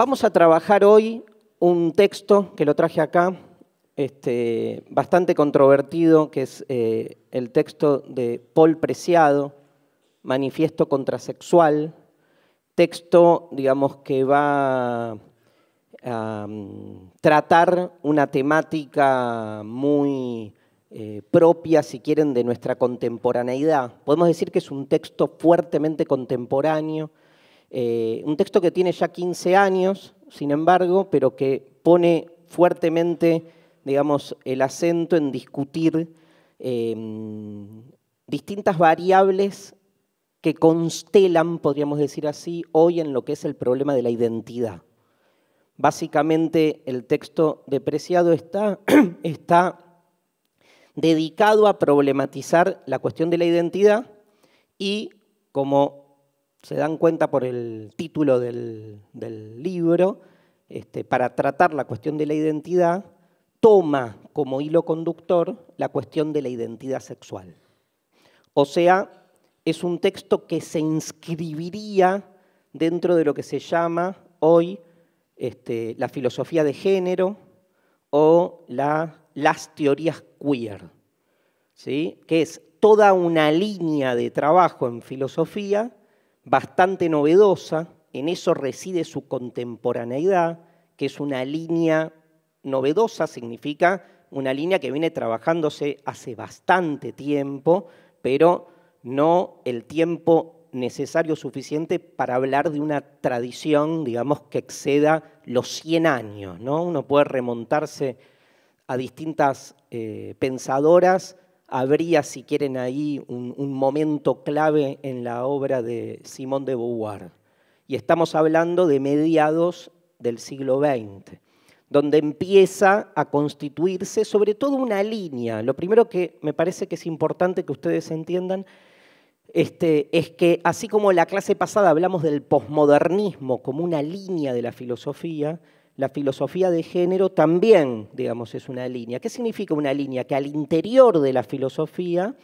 Vamos a trabajar hoy un texto que lo traje acá, este, bastante controvertido, que es eh, el texto de Paul Preciado, Manifiesto Contrasexual, texto, digamos, que va a mm, tratar una temática muy eh, propia, si quieren, de nuestra contemporaneidad. Podemos decir que es un texto fuertemente contemporáneo, eh, un texto que tiene ya 15 años, sin embargo, pero que pone fuertemente, digamos, el acento en discutir em, distintas variables que constelan, podríamos decir así, hoy en lo que es el problema de la identidad. Básicamente el texto depreciado está, está dedicado a problematizar la cuestión de la identidad y como se dan cuenta por el título del, libro, este, para tratar la cuestión de la identidad, toma como hilo conductor la cuestión de la identidad sexual. O sea, es un texto que se inscribiría dentro de lo que se llama hoy este, la filosofía de género o las teorías queer, ¿sí? que es toda una línea de trabajo en filosofía bastante novedosa, en eso reside su contemporaneidad, que es una línea novedosa, significa una línea que viene trabajándose hace bastante tiempo, pero no el tiempo necesario suficiente para hablar de una tradición, digamos, que exceda los 100 años. ¿no? Uno puede remontarse a distintas eh, pensadoras habría, si quieren, ahí un, momento clave en la obra de Simón de Beauvoir. Y estamos hablando de mediados del siglo XX, donde empieza a constituirse sobre todo una línea. Lo primero que me parece que es importante que ustedes entiendan este, es que así como en la clase pasada hablamos del posmodernismo como una línea de la filosofía, la filosofía de género también, digamos, es una línea. ¿Qué significa una línea? Que al interior de la filosofía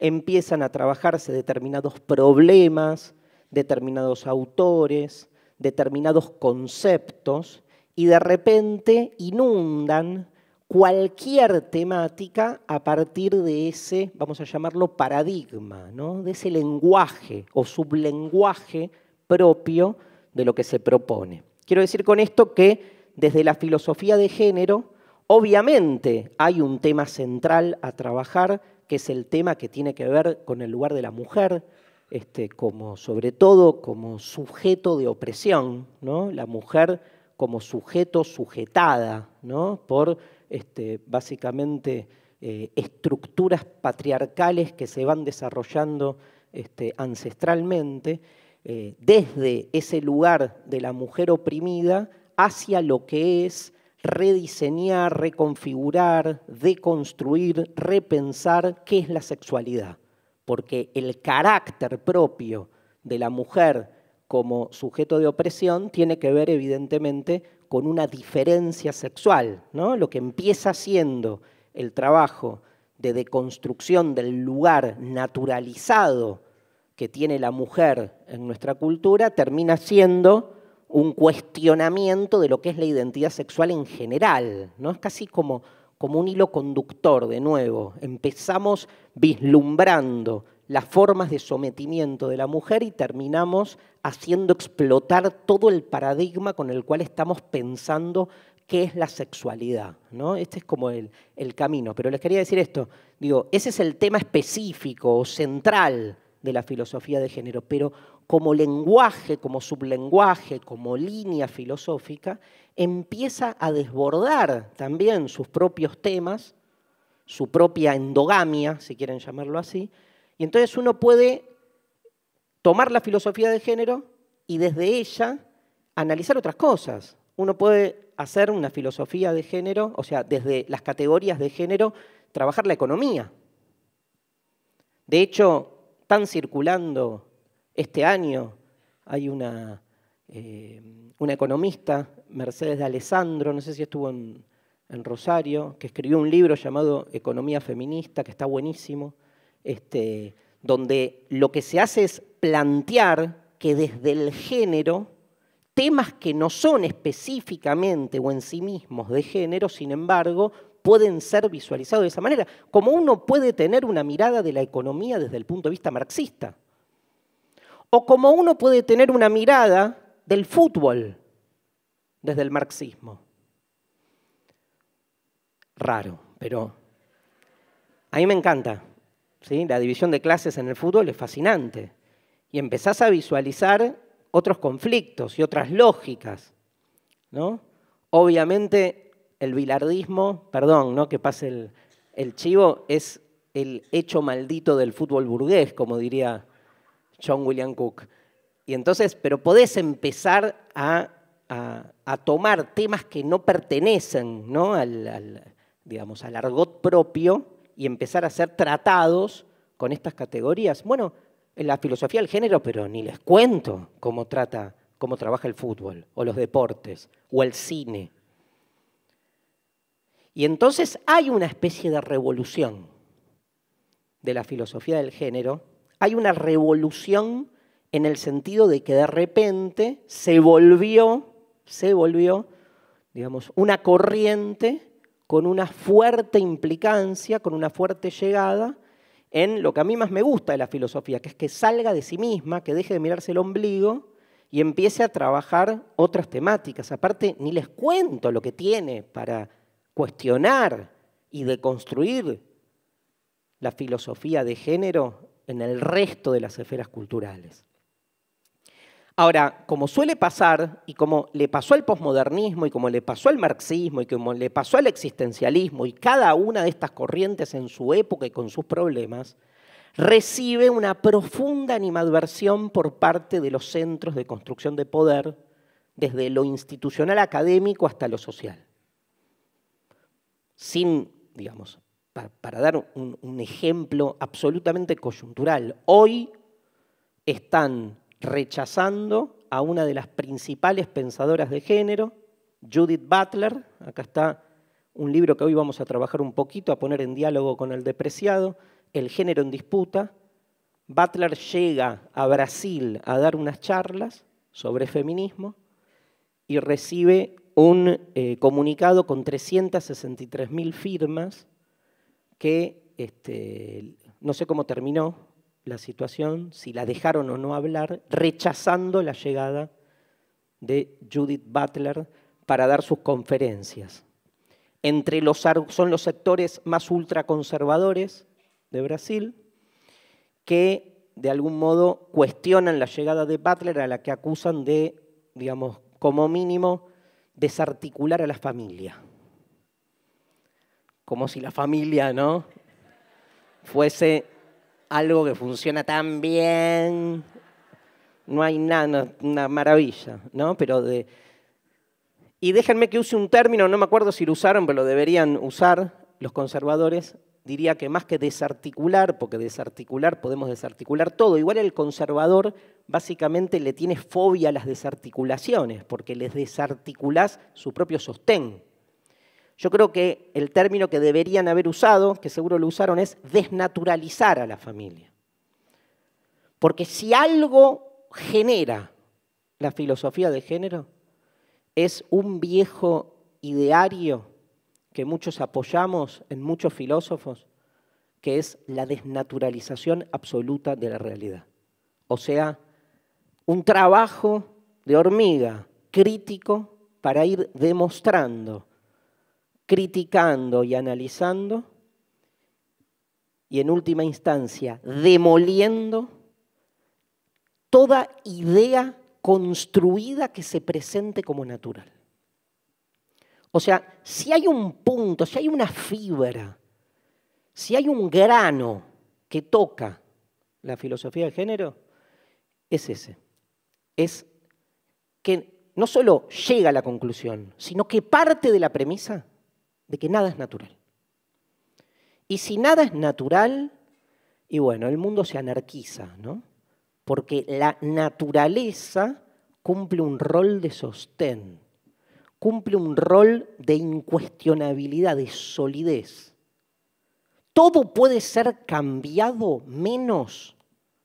empiezan a trabajarse determinados problemas, determinados autores, determinados conceptos, y de repente inundan cualquier temática a partir de ese, vamos a llamarlo paradigma, ¿no? de ese lenguaje o sublenguaje propio de lo que se propone. Quiero decir con esto que desde la filosofía de género, obviamente hay un tema central a trabajar, que es el tema que tiene que ver con el lugar de la mujer, este, como sobre todo como sujeto de opresión, la mujer como sujeto sujetada por este, básicamente eh, estructuras patriarcales que se van desarrollando este, ancestralmente, eh, desde ese lugar de la mujer oprimida hacia lo que es rediseñar, reconfigurar, deconstruir, repensar qué es la sexualidad. Porque el carácter propio de la mujer como sujeto de opresión tiene que ver evidentemente con una diferencia sexual, ¿no? Lo que empieza siendo el trabajo de deconstrucción del lugar naturalizado que tiene la mujer en nuestra cultura termina siendo un cuestionamiento de lo que es la identidad sexual en general. ¿no? Es casi como, un hilo conductor, de nuevo. Empezamos vislumbrando las formas de sometimiento de la mujer y terminamos haciendo explotar todo el paradigma con el cual estamos pensando qué es la sexualidad. ¿no? Este es como el, el camino. Pero les quería decir esto, digo, ese es el tema específico o central de la filosofía de género, pero como lenguaje, como sublenguaje, como línea filosófica, empieza a desbordar también sus propios temas, su propia endogamia, si quieren llamarlo así, y entonces uno puede tomar la filosofía de género y desde ella analizar otras cosas. Uno puede hacer una filosofía de género, o sea, desde las categorías de género, trabajar la economía. De hecho, están circulando este año hay eh, una, economista, Mercedes de Alessandro, no sé si estuvo en, Rosario, que escribió un libro llamado Economía Feminista, que está buenísimo, este, donde lo que se hace es plantear que desde el género, temas que no son específicamente o en sí mismos de género, sin embargo, pueden ser visualizados de esa manera, como uno puede tener una mirada de la economía desde el punto de vista marxista o como uno puede tener una mirada del fútbol desde el marxismo. Raro, pero a mí me encanta. ¿sí? La división de clases en el fútbol es fascinante. Y empezás a visualizar otros conflictos y otras lógicas. ¿no? Obviamente el bilardismo, perdón, ¿no? que pase el chivo, es el hecho maldito del fútbol burgués, como diría John William Cook. Y entonces, pero podés empezar a, tomar temas que no pertenecen ¿no? Al, digamos, al argot propio y empezar a ser tratados con estas categorías. Bueno, en la filosofía del género, pero ni les cuento cómo trata, cómo trabaja el fútbol, o los deportes, o el cine. Y entonces hay una especie de revolución de la filosofía del género hay una revolución en el sentido de que de repente se volvió, se volvió, digamos, una corriente con una fuerte implicancia, con una fuerte llegada en lo que a mí más me gusta de la filosofía, que es que salga de sí misma, que deje de mirarse el ombligo y empiece a trabajar otras temáticas. Aparte, ni les cuento lo que tiene para cuestionar y deconstruir la filosofía de género en el resto de las esferas culturales. Ahora, como suele pasar, y como le pasó al posmodernismo, y como le pasó al marxismo, y como le pasó al existencialismo, y cada una de estas corrientes en su época y con sus problemas, recibe una profunda animadversión por parte de los centros de construcción de poder, desde lo institucional académico hasta lo social. Sin, digamos, para, dar un, ejemplo absolutamente coyuntural, hoy están rechazando a una de las principales pensadoras de género, Judith Butler, acá está un libro que hoy vamos a trabajar un poquito, a poner en diálogo con el depreciado, El género en disputa. Butler llega a Brasil a dar unas charlas sobre feminismo y recibe un eh, comunicado con 363.000 firmas que este, no sé cómo terminó la situación, si la dejaron o no hablar, rechazando la llegada de Judith Butler para dar sus conferencias. Entre los, son los sectores más ultraconservadores de Brasil que de algún modo cuestionan la llegada de Butler a la que acusan de, digamos, como mínimo, desarticular a la familia como si la familia, ¿no? Fuese algo que funciona tan bien. No hay nada, una maravilla, ¿no? Pero de... Y déjenme que use un término, no me acuerdo si lo usaron, pero lo deberían usar los conservadores. Diría que más que desarticular, porque desarticular podemos desarticular todo. Igual el conservador básicamente le tiene fobia a las desarticulaciones, porque les desarticulas su propio sostén. Yo creo que el término que deberían haber usado, que seguro lo usaron, es desnaturalizar a la familia. Porque si algo genera la filosofía de género, es un viejo ideario que muchos apoyamos en muchos filósofos, que es la desnaturalización absoluta de la realidad. O sea, un trabajo de hormiga crítico para ir demostrando criticando y analizando y en última instancia demoliendo toda idea construida que se presente como natural. O sea, si hay un punto, si hay una fibra, si hay un grano que toca la filosofía de género, es ese. Es que no solo llega a la conclusión, sino que parte de la premisa de que nada es natural. Y si nada es natural, y bueno, el mundo se anarquiza, ¿no? Porque la naturaleza cumple un rol de sostén, cumple un rol de incuestionabilidad, de solidez. Todo puede ser cambiado menos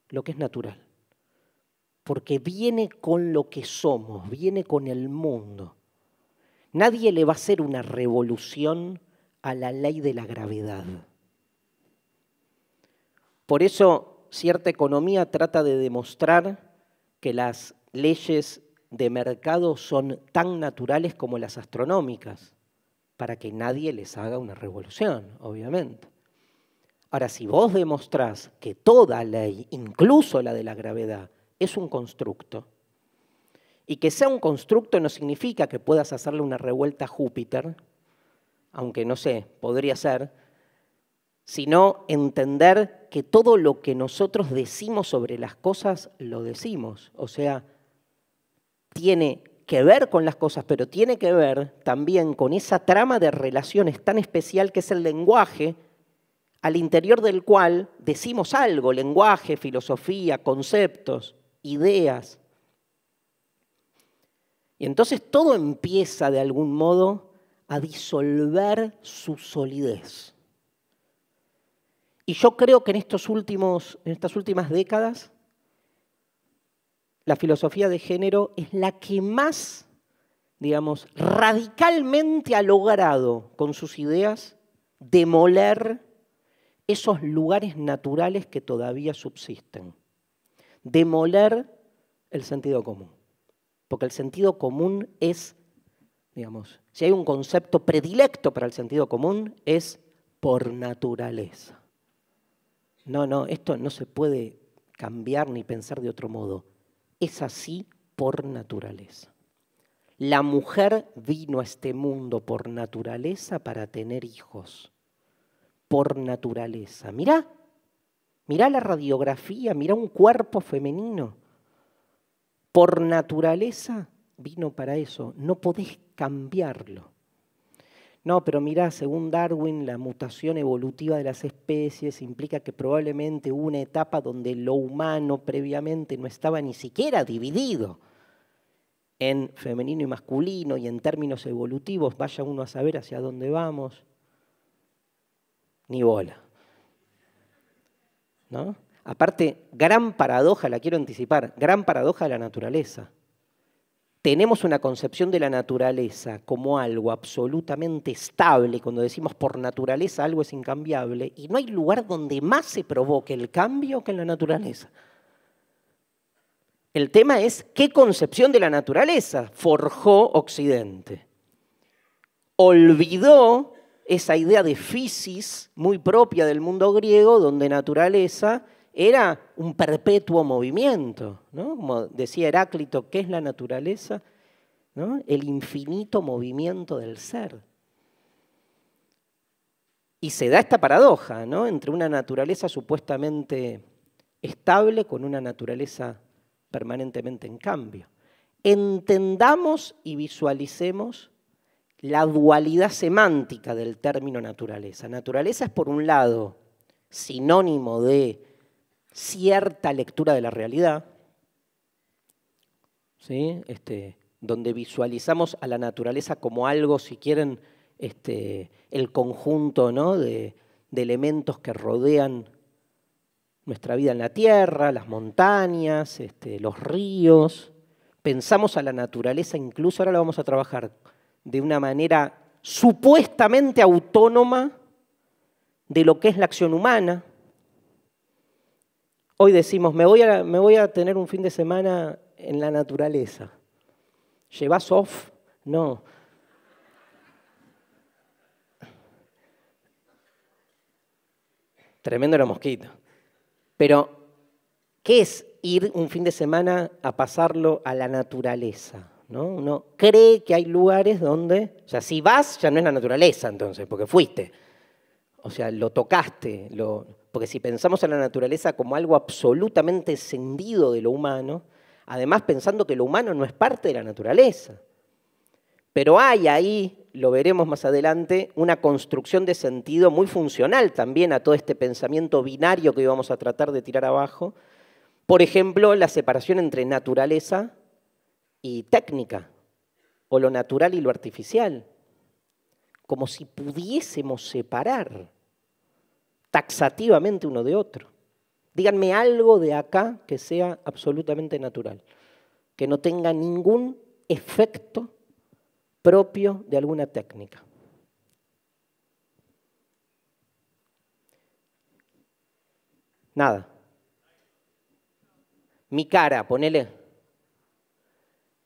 lo que es natural, porque viene con lo que somos, viene con el mundo. Nadie le va a hacer una revolución a la ley de la gravedad. Por eso cierta economía trata de demostrar que las leyes de mercado son tan naturales como las astronómicas, para que nadie les haga una revolución, obviamente. Ahora, si vos demostrás que toda ley, incluso la de la gravedad, es un constructo, y que sea un constructo no significa que puedas hacerle una revuelta a Júpiter, aunque no sé, podría ser, sino entender que todo lo que nosotros decimos sobre las cosas lo decimos. O sea, tiene que ver con las cosas, pero tiene que ver también con esa trama de relaciones tan especial que es el lenguaje, al interior del cual decimos algo, lenguaje, filosofía, conceptos, ideas. Y entonces todo empieza de algún modo a disolver su solidez. Y yo creo que en, últimos, en estas últimas décadas, la filosofía de género es la que más, digamos, radicalmente ha logrado con sus ideas demoler esos lugares naturales que todavía subsisten, demoler el sentido común porque el sentido común es, digamos, si hay un concepto predilecto para el sentido común, es por naturaleza. No, no, esto no se puede cambiar ni pensar de otro modo. Es así por naturaleza. La mujer vino a este mundo por naturaleza para tener hijos. Por naturaleza. Mirá, mirá la radiografía, mirá un cuerpo femenino por naturaleza vino para eso. No podés cambiarlo. No, pero mirá, según Darwin, la mutación evolutiva de las especies implica que probablemente hubo una etapa donde lo humano previamente no estaba ni siquiera dividido en femenino y masculino y en términos evolutivos, vaya uno a saber hacia dónde vamos. Ni bola. ¿No? Aparte, gran paradoja, la quiero anticipar, gran paradoja de la naturaleza. Tenemos una concepción de la naturaleza como algo absolutamente estable, cuando decimos por naturaleza algo es incambiable, y no hay lugar donde más se provoque el cambio que en la naturaleza. El tema es qué concepción de la naturaleza forjó Occidente. Olvidó esa idea de fisis muy propia del mundo griego, donde naturaleza era un perpetuo movimiento, ¿no? Como decía Heráclito, ¿qué es la naturaleza? ¿No? El infinito movimiento del ser. Y se da esta paradoja, ¿no? Entre una naturaleza supuestamente estable con una naturaleza permanentemente en cambio. Entendamos y visualicemos la dualidad semántica del término naturaleza. Naturaleza es, por un lado, sinónimo de cierta lectura de la realidad, ¿sí? este, donde visualizamos a la naturaleza como algo, si quieren, este, el conjunto ¿no? de, elementos que rodean nuestra vida en la tierra, las montañas, este, los ríos. Pensamos a la naturaleza, incluso ahora la vamos a trabajar de una manera supuestamente autónoma de lo que es la acción humana. Hoy decimos, me voy, a, tener un fin de semana en la naturaleza. ¿Llevas off? No. Tremendo la mosquita. Pero, ¿qué es ir un fin de semana a pasarlo a la naturaleza? ¿No? Uno cree que hay lugares donde, o sea, si vas, ya no es la naturaleza entonces, porque fuiste. O sea, lo tocaste, lo, porque si pensamos en la naturaleza como algo absolutamente escindido de lo humano, además pensando que lo humano no es parte de la naturaleza. Pero hay ahí, lo veremos más adelante, una construcción de sentido muy funcional también a todo este pensamiento binario que íbamos a tratar de tirar abajo. Por ejemplo, la separación entre naturaleza y técnica, o lo natural y lo artificial, como si pudiésemos separar taxativamente uno de otro. Díganme algo de acá que sea absolutamente natural, que no tenga ningún efecto propio de alguna técnica. Nada. Mi cara, ponele.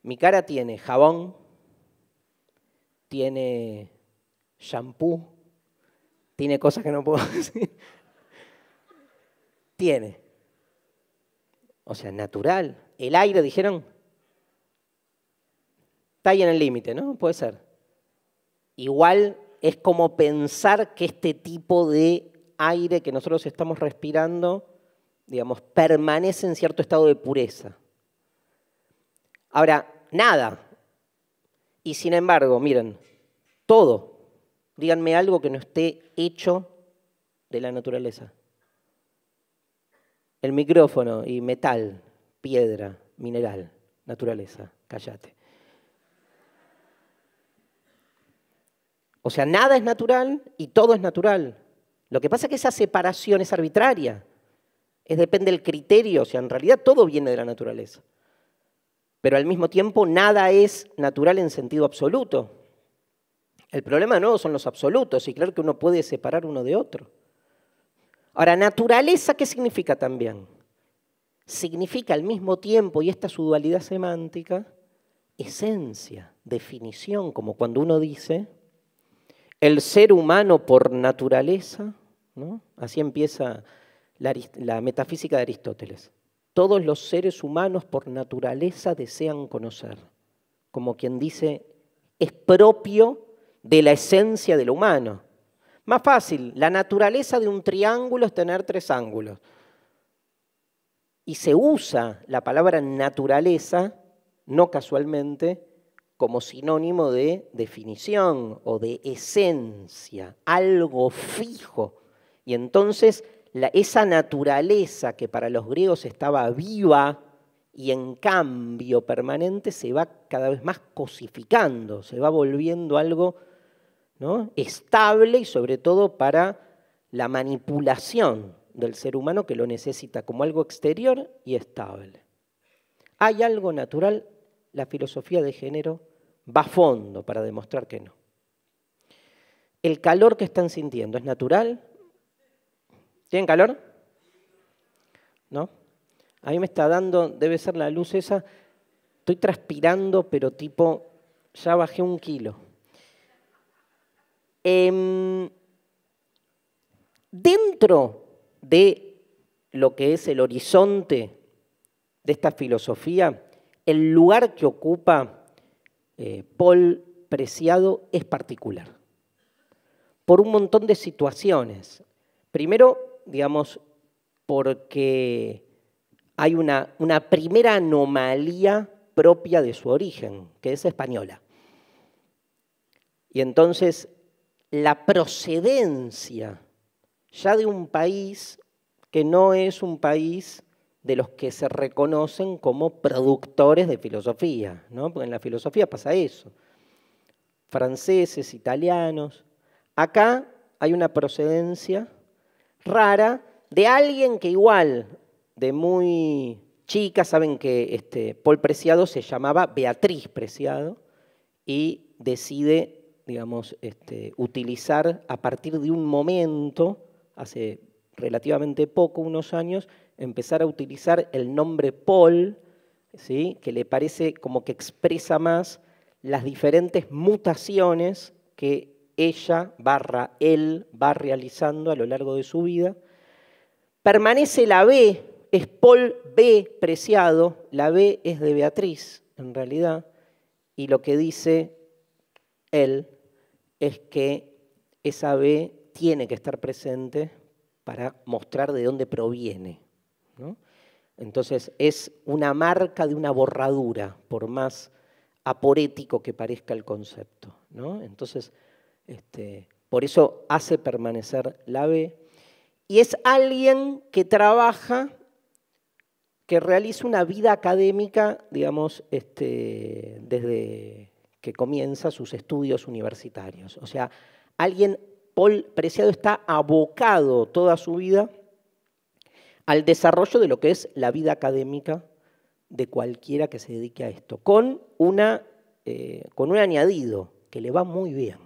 Mi cara tiene jabón, tiene shampoo, tiene cosas que no puedo decir. Tiene. O sea, natural. El aire, dijeron. Está ahí en el límite, ¿no? Puede ser. Igual es como pensar que este tipo de aire que nosotros estamos respirando, digamos, permanece en cierto estado de pureza. Ahora, nada. Y sin embargo, miren, todo Díganme algo que no esté hecho de la naturaleza. El micrófono y metal, piedra, mineral, naturaleza, cállate. O sea, nada es natural y todo es natural. Lo que pasa es que esa separación es arbitraria. Es depende del criterio, o sea, en realidad todo viene de la naturaleza. Pero al mismo tiempo nada es natural en sentido absoluto. El problema no son los absolutos, y claro que uno puede separar uno de otro. Ahora, naturaleza, ¿qué significa también? Significa al mismo tiempo, y esta es su dualidad semántica, esencia, definición, como cuando uno dice, el ser humano por naturaleza, ¿no? así empieza la metafísica de Aristóteles, todos los seres humanos por naturaleza desean conocer, como quien dice, es propio de la esencia de lo humano. Más fácil, la naturaleza de un triángulo es tener tres ángulos. Y se usa la palabra naturaleza, no casualmente, como sinónimo de definición o de esencia, algo fijo. Y entonces esa naturaleza que para los griegos estaba viva y en cambio permanente se va cada vez más cosificando, se va volviendo algo estable y sobre todo para la manipulación del ser humano que lo necesita como algo exterior y estable. Hay algo natural, la filosofía de género va a fondo para demostrar que no. El calor que están sintiendo es natural. ¿Tienen calor? ¿No? A mí me está dando, debe ser la luz esa, estoy transpirando, pero tipo, ya bajé un kilo. Em, dentro de lo que es el horizonte de esta filosofía, el lugar que ocupa eh, Paul Preciado es particular, por un montón de situaciones. Primero, digamos, porque hay una, una, primera anomalía propia de su origen, que es española. Y entonces la procedencia ya de un país que no es un país de los que se reconocen como productores de filosofía, ¿no? porque en la filosofía pasa eso. Franceses, italianos. Acá hay una procedencia rara de alguien que igual, de muy chica, saben que este, Paul Preciado se llamaba Beatriz Preciado y decide digamos, este, utilizar a partir de un momento, hace relativamente poco, unos años, empezar a utilizar el nombre Paul, que le parece como que expresa más las diferentes mutaciones que ella barra él va realizando a lo largo de su vida. Permanece la B, es Paul B preciado, la B es de Beatriz en realidad, y lo que dice él es que esa B tiene que estar presente para mostrar de dónde proviene. Entonces es una marca de una borradura, por más aporético que parezca el concepto. Entonces, este, por eso hace permanecer la B. Y es alguien que trabaja, que realiza una vida académica, digamos, este, desde, que comienza sus estudios universitarios. O sea, alguien, Paul Preciado, está abocado toda su vida al desarrollo de lo que es la vida académica de cualquiera que se dedique a esto, con, una, eh, con un añadido que le va muy bien.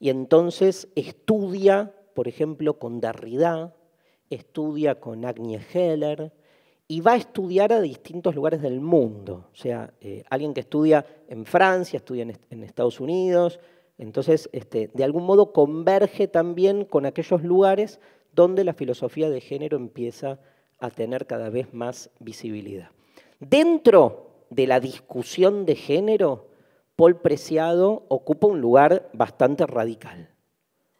Y entonces estudia, por ejemplo, con Derrida, estudia con Agnes Heller, y va a estudiar a distintos lugares del mundo. O sea, eh, alguien que estudia en Francia, estudia en, Estados Unidos. Entonces, este, de algún modo converge también con aquellos lugares donde la filosofía de género empieza a tener cada vez más visibilidad. Dentro de la discusión de género, Paul Preciado ocupa un lugar bastante radical.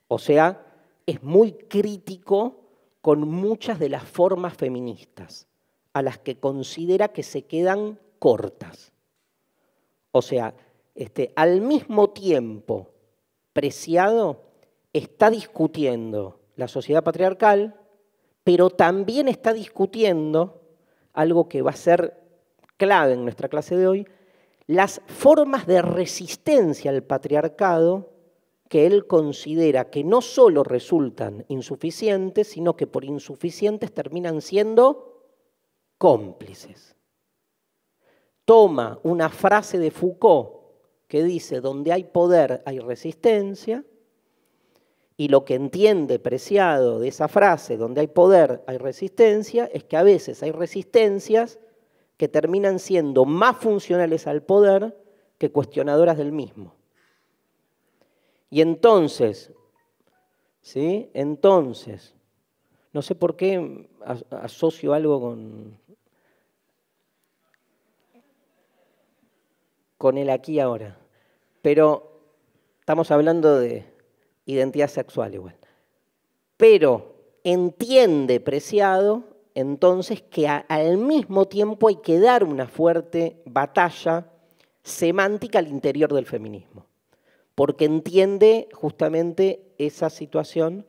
O sea, es muy crítico con muchas de las formas feministas a las que considera que se quedan cortas. O sea, este, al mismo tiempo, Preciado está discutiendo la sociedad patriarcal, pero también está discutiendo algo que va a ser clave en nuestra clase de hoy, las formas de resistencia al patriarcado que él considera que no solo resultan insuficientes, sino que por insuficientes terminan siendo cómplices. Toma una frase de Foucault que dice, donde hay poder hay resistencia, y lo que entiende preciado de esa frase, donde hay poder hay resistencia, es que a veces hay resistencias que terminan siendo más funcionales al poder que cuestionadoras del mismo. Y entonces, ¿sí? Entonces, no sé por qué asocio algo con, con él aquí ahora. Pero estamos hablando de identidad sexual igual. Pero entiende preciado entonces que al mismo tiempo hay que dar una fuerte batalla semántica al interior del feminismo, porque entiende justamente esa situación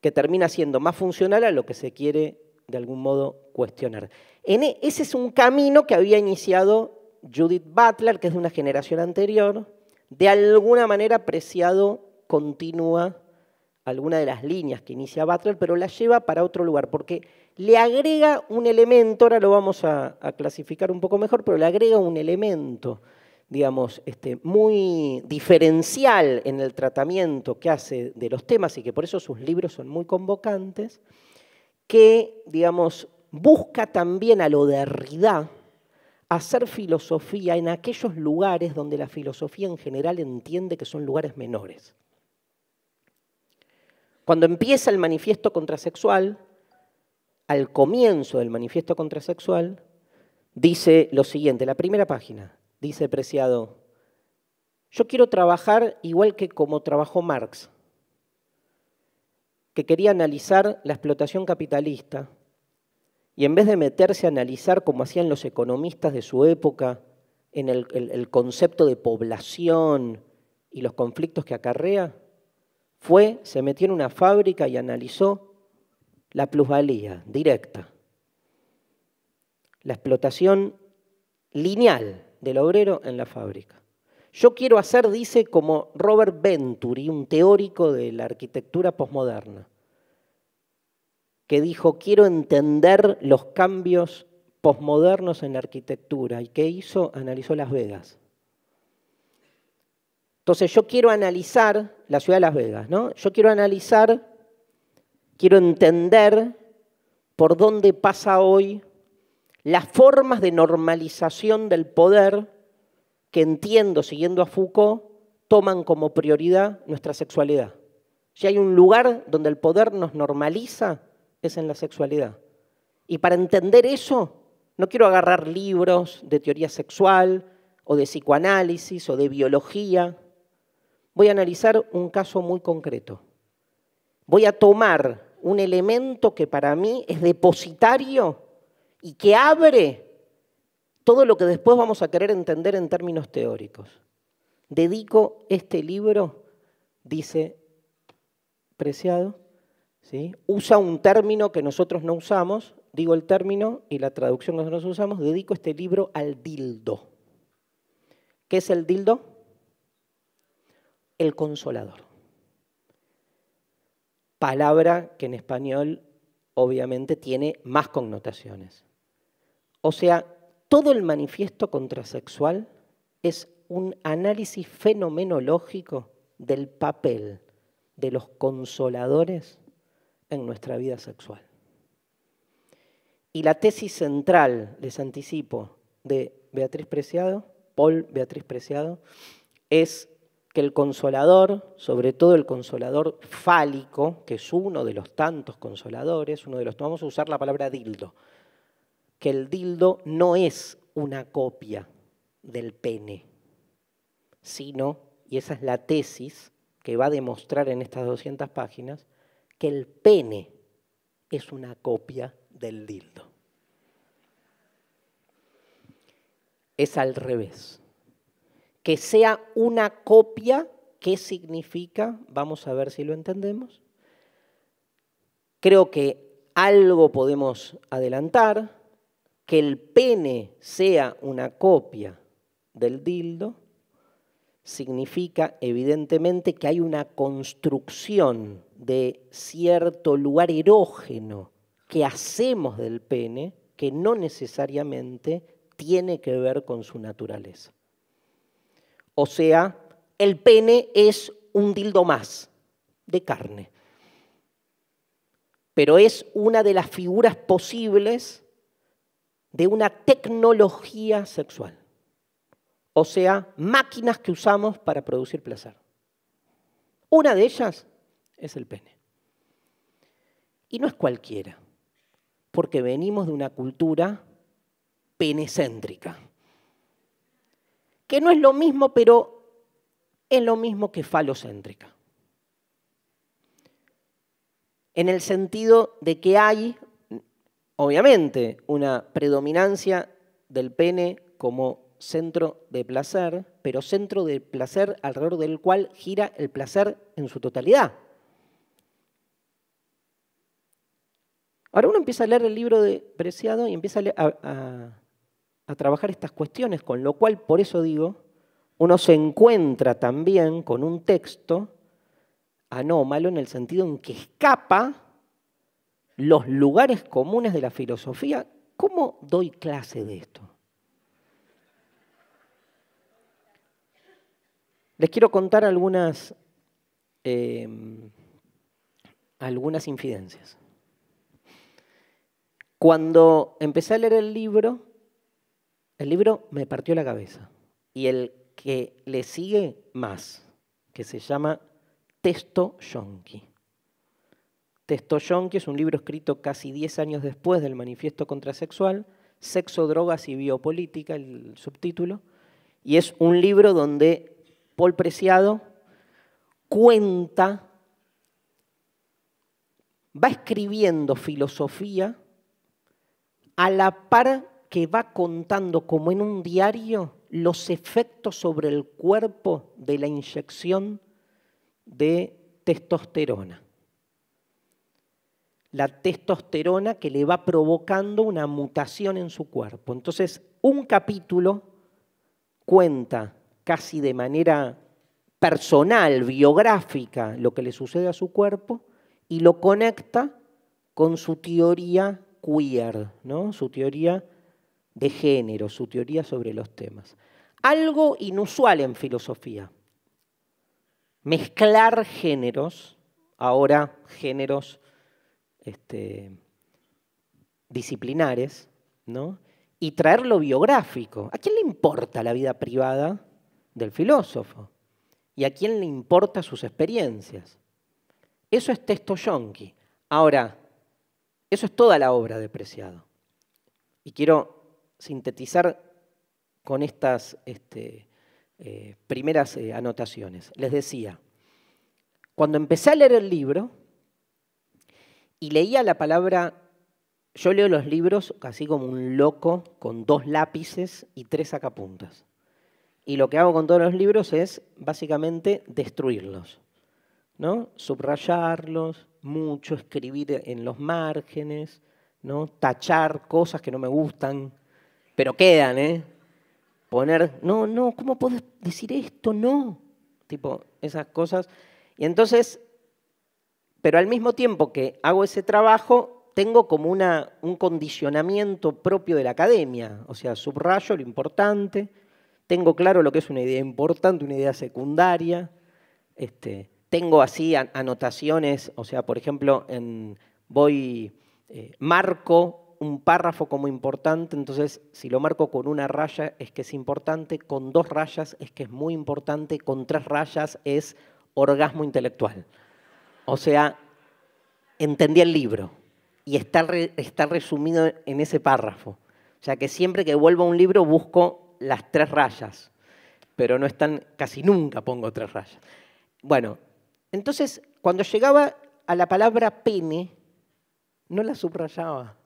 que termina siendo más funcional a lo que se quiere de algún modo cuestionar. E, ese es un camino que había iniciado Judith Butler, que es de una generación anterior, de alguna manera apreciado continúa alguna de las líneas que inicia Butler, pero la lleva para otro lugar, porque le agrega un elemento, ahora lo vamos a, clasificar un poco mejor, pero le agrega un elemento, digamos, este, muy diferencial en el tratamiento que hace de los temas y que por eso sus libros son muy convocantes, que, digamos, busca también a lo de Derrida, hacer filosofía en aquellos lugares donde la filosofía en general entiende que son lugares menores. Cuando empieza el manifiesto contrasexual, al comienzo del manifiesto contrasexual, dice lo siguiente, la primera página, dice Preciado, yo quiero trabajar igual que como trabajó Marx, que quería analizar la explotación capitalista y en vez de meterse a analizar como hacían los economistas de su época en el, concepto de población y los conflictos que acarrea, fue, se metió en una fábrica y analizó la plusvalía directa, la explotación lineal del obrero en la fábrica. Yo quiero hacer, dice, como Robert Venturi, un teórico de la arquitectura posmoderna que dijo, quiero entender los cambios posmodernos en la arquitectura. ¿Y qué hizo? Analizó Las Vegas. Entonces yo quiero analizar la ciudad de Las Vegas, ¿no? Yo quiero analizar, quiero entender por dónde pasa hoy las formas de normalización del poder que entiendo, siguiendo a Foucault, toman como prioridad nuestra sexualidad. Si hay un lugar donde el poder nos normaliza, es en la sexualidad. Y para entender eso, no quiero agarrar libros de teoría sexual o de psicoanálisis o de biología. Voy a analizar un caso muy concreto. Voy a tomar un elemento que para mí es depositario y que abre todo lo que después vamos a querer entender en términos teóricos. Dedico este libro, dice Preciado, usa un término que nosotros no usamos, digo el término y la traducción que nosotros usamos, dedico este libro al dildo. ¿Qué es el dildo? El consolador. Palabra que en español obviamente tiene más connotaciones. O sea, todo el manifiesto contrasexual es un análisis fenomenológico del papel de los consoladores en nuestra vida sexual. Y la tesis central, les anticipo, de Beatriz Preciado, Paul Beatriz Preciado, es que el consolador, sobre todo el consolador fálico, que es uno de los tantos consoladores, uno de los, vamos a usar la palabra dildo, que el dildo no es una copia del pene, sino, y esa es la tesis que va a demostrar en estas 200 páginas, que el pene es una copia del dildo. Es al revés. Que sea una copia, ¿qué significa? Vamos a ver si lo entendemos. Creo que algo podemos adelantar, que el pene sea una copia del dildo significa evidentemente que hay una construcción de cierto lugar erógeno que hacemos del pene que no necesariamente tiene que ver con su naturaleza. O sea, el pene es un dildo más de carne, pero es una de las figuras posibles de una tecnología sexual. O sea, máquinas que usamos para producir placer. Una de ellas es el pene. Y no es cualquiera, porque venimos de una cultura penecéntrica, que no es lo mismo, pero es lo mismo que falocéntrica. En el sentido de que hay, obviamente, una predominancia del pene como centro de placer, pero centro de placer alrededor del cual gira el placer en su totalidad. Ahora uno empieza a leer el libro de Preciado y empieza a, trabajar estas cuestiones, con lo cual, por eso digo, uno se encuentra también con un texto anómalo en el sentido en que escapa los lugares comunes de la filosofía. ¿Cómo doy clase de esto? Les quiero contar algunas, eh, algunas infidencias. Cuando empecé a leer el libro, el libro me partió la cabeza. Y el que le sigue más, que se llama Testo Yonki. Testo Yonki es un libro escrito casi 10 años después del manifiesto contrasexual, Sexo, Drogas y Biopolítica, el subtítulo. Y es un libro donde Paul Preciado cuenta, va escribiendo filosofía a la par que va contando como en un diario los efectos sobre el cuerpo de la inyección de testosterona. La testosterona que le va provocando una mutación en su cuerpo. Entonces, un capítulo cuenta casi de manera personal, biográfica, lo que le sucede a su cuerpo y lo conecta con su teoría queer, su teoría de género, su teoría sobre los temas. Algo inusual en filosofía. Mezclar géneros, ahora géneros este, disciplinares, ¿no? y traer lo biográfico. ¿A quién le importa la vida privada del filósofo? ¿Y a quién le importa sus experiencias? Eso es texto yonki. Ahora, eso es toda la obra de Preciado. Y quiero sintetizar con estas este, eh, primeras eh, anotaciones. Les decía, cuando empecé a leer el libro y leía la palabra, yo leo los libros así como un loco, con dos lápices y tres acapuntas. Y lo que hago con todos los libros es básicamente destruirlos, ¿no? subrayarlos, mucho, escribir en los márgenes, ¿no? tachar cosas que no me gustan, pero quedan, ¿eh? Poner, no, no, ¿cómo puedo decir esto? No. Tipo, esas cosas. Y entonces, pero al mismo tiempo que hago ese trabajo, tengo como una, un condicionamiento propio de la academia. O sea, subrayo lo importante, tengo claro lo que es una idea importante, una idea secundaria. Este, tengo así anotaciones, o sea, por ejemplo, en, voy, eh, marco un párrafo como importante, entonces si lo marco con una raya es que es importante, con dos rayas es que es muy importante, con tres rayas es orgasmo intelectual. O sea, entendí el libro y está, resumido en ese párrafo. O sea que siempre que vuelvo a un libro busco las tres rayas, pero no están, casi nunca pongo tres rayas. Bueno, entonces, cuando llegaba a la palabra pene, no la subrayaba.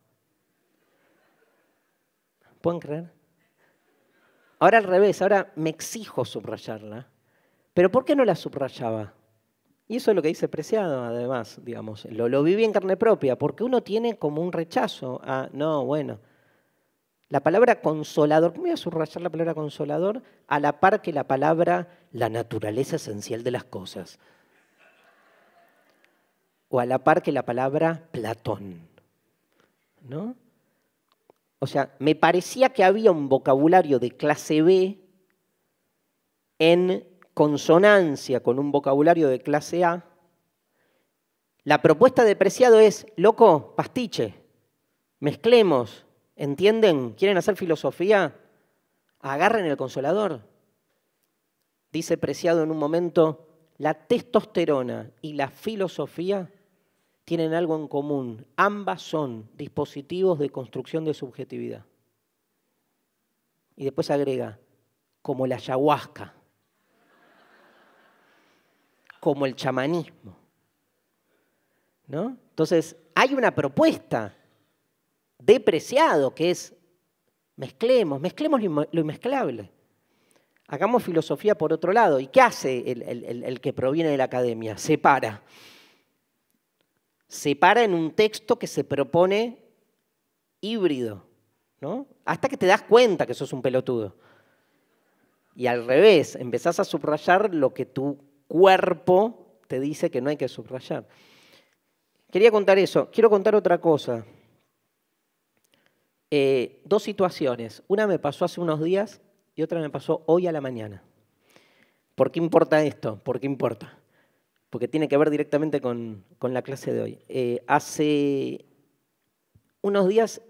¿Pueden creer? Ahora al revés, ahora me exijo subrayarla. Pero ¿por qué no la subrayaba? Y eso es lo que dice Preciado, además, digamos. Lo, lo viví en carne propia, porque uno tiene como un rechazo a, no, bueno, la palabra consolador, ¿cómo voy a subrayar la palabra consolador? A la par que la palabra la naturaleza esencial de las cosas o a la par que la palabra Platón. ¿No? O sea, me parecía que había un vocabulario de clase B en consonancia con un vocabulario de clase A. La propuesta de Preciado es, loco, pastiche, mezclemos, ¿entienden? ¿Quieren hacer filosofía? Agarren el consolador. Dice Preciado en un momento, la testosterona y la filosofía tienen algo en común. Ambas son dispositivos de construcción de subjetividad. Y después agrega, como la ayahuasca, como el chamanismo. ¿No? Entonces, hay una propuesta depreciado, que es mezclemos, mezclemos lo inmezclable. Hagamos filosofía por otro lado. ¿Y qué hace el, el que proviene de la academia? Separa se para en un texto que se propone híbrido, ¿no? Hasta que te das cuenta que sos un pelotudo. Y al revés, empezás a subrayar lo que tu cuerpo te dice que no hay que subrayar. Quería contar eso. Quiero contar otra cosa. Eh, dos situaciones. Una me pasó hace unos días y otra me pasó hoy a la mañana. ¿Por qué importa esto? ¿Por qué importa? porque tiene que ver directamente con, con la clase de hoy. Eh, hace unos días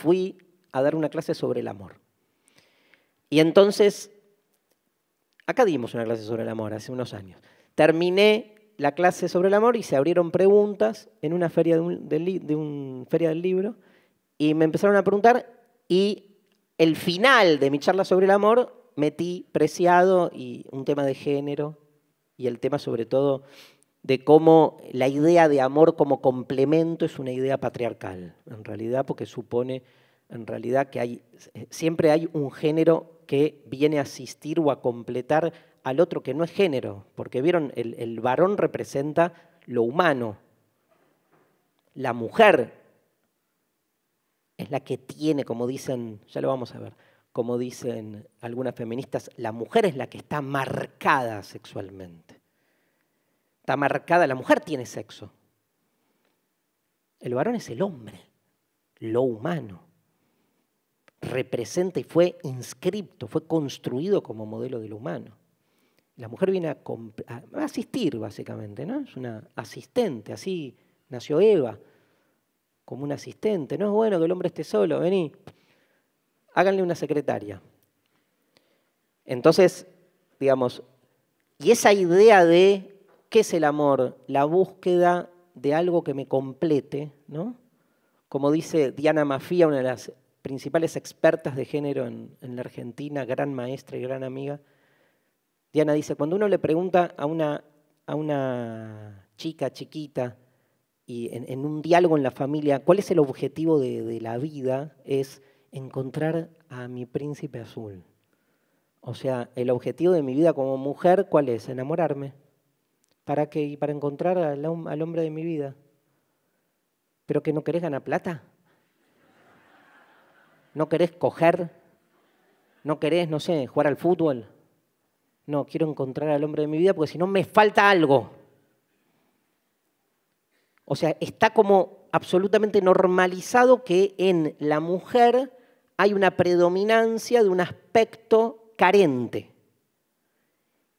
fui a dar una clase sobre el amor. Y entonces, acá dimos una clase sobre el amor hace unos años. Terminé la clase sobre el amor y se abrieron preguntas en una feria, de de un feria del libro y me empezaron a preguntar y el final de mi charla sobre el amor metí preciado y un tema de género y el tema sobre todo de cómo la idea de amor como complemento es una idea patriarcal, en realidad, porque supone en realidad que hay, eh, siempre hay un género que viene a asistir o a completar al otro que no es género, porque vieron, el, el varón representa lo humano, la mujer es la que tiene, como dicen, ya lo vamos a ver, como dicen algunas feministas, la mujer es la que está marcada sexualmente. Está marcada, la mujer tiene sexo. El varón es el hombre, lo humano. Representa y fue inscripto, fue construido como modelo de lo humano. La mujer viene a, asistir, básicamente, ¿no? Es una asistente, así nació Eva, como una asistente. No es bueno que el hombre esté solo, vení háganle una secretaria. Entonces, digamos, y esa idea de qué es el amor, la búsqueda de algo que me complete, ¿no? Como dice Diana Mafía, una de las principales expertas de género en, la Argentina, gran maestra y gran amiga, Diana dice, cuando uno le pregunta a una, a una chica chiquita y en, un diálogo en la familia, ¿cuál es el objetivo de, de la vida? Es encontrar a mi príncipe azul. O sea, el objetivo de mi vida como mujer, ¿cuál es? Enamorarme. ¿Para que Y para encontrar al, al hombre de mi vida. ¿Pero que no querés ganar plata? ¿No querés coger? ¿No querés, no sé, jugar al fútbol? No, quiero encontrar al hombre de mi vida porque si no me falta algo. O sea, está como absolutamente normalizado que en la mujer hay una predominancia de un aspecto carente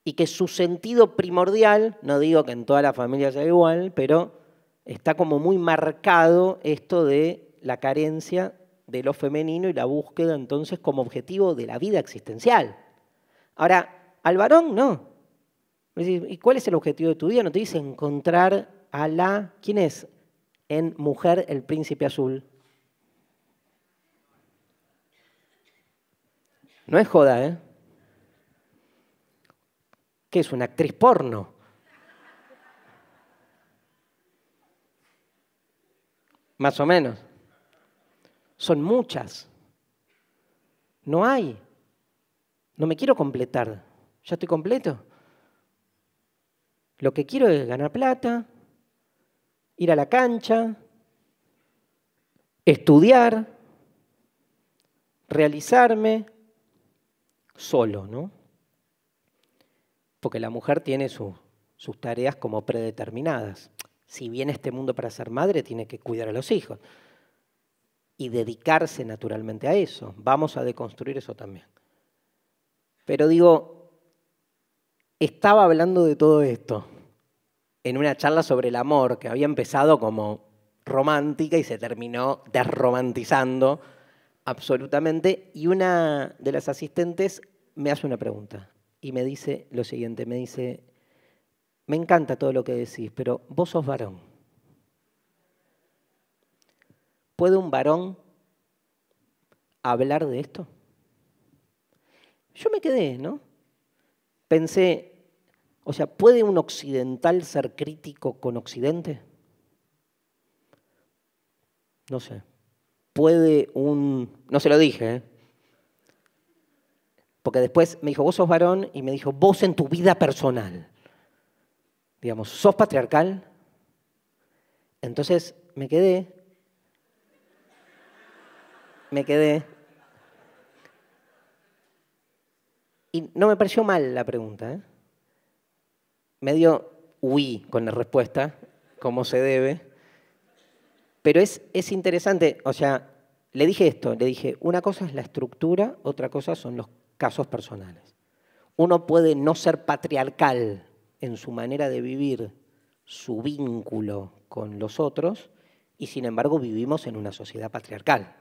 y que su sentido primordial, no digo que en toda la familia sea igual, pero está como muy marcado esto de la carencia de lo femenino y la búsqueda entonces como objetivo de la vida existencial. Ahora, al varón no. ¿Y cuál es el objetivo de tu vida? No te dice encontrar a la... ¿Quién es? En mujer el príncipe azul. No es joda, ¿eh? ¿Qué es una actriz porno? Más o menos. Son muchas. No hay. No me quiero completar. Ya estoy completo. Lo que quiero es ganar plata, ir a la cancha, estudiar, realizarme, solo, ¿no? Porque la mujer tiene sus tareas como predeterminadas. Si viene este mundo para ser madre, tiene que cuidar a los hijos y dedicarse naturalmente a eso. Vamos a deconstruir eso también. Pero digo, estaba hablando de todo esto en una charla sobre el amor que había empezado como romántica y se terminó desromantizando absolutamente. Y una de las asistentes me hace una pregunta y me dice lo siguiente, me dice, me encanta todo lo que decís, pero vos sos varón. ¿Puede un varón hablar de esto? Yo me quedé, ¿no? Pensé, o sea, ¿puede un occidental ser crítico con Occidente? No sé puede un... No se lo dije, ¿eh? Porque después me dijo, vos sos varón, y me dijo, vos en tu vida personal, digamos, sos patriarcal. Entonces me quedé, me quedé. Y no me pareció mal la pregunta. ¿eh? me dio huí con la respuesta, como se debe. Pero es, interesante, o sea, le dije esto, le dije, una cosa es la estructura, otra cosa son los casos personales. Uno puede no ser patriarcal en su manera de vivir su vínculo con los otros y sin embargo vivimos en una sociedad patriarcal.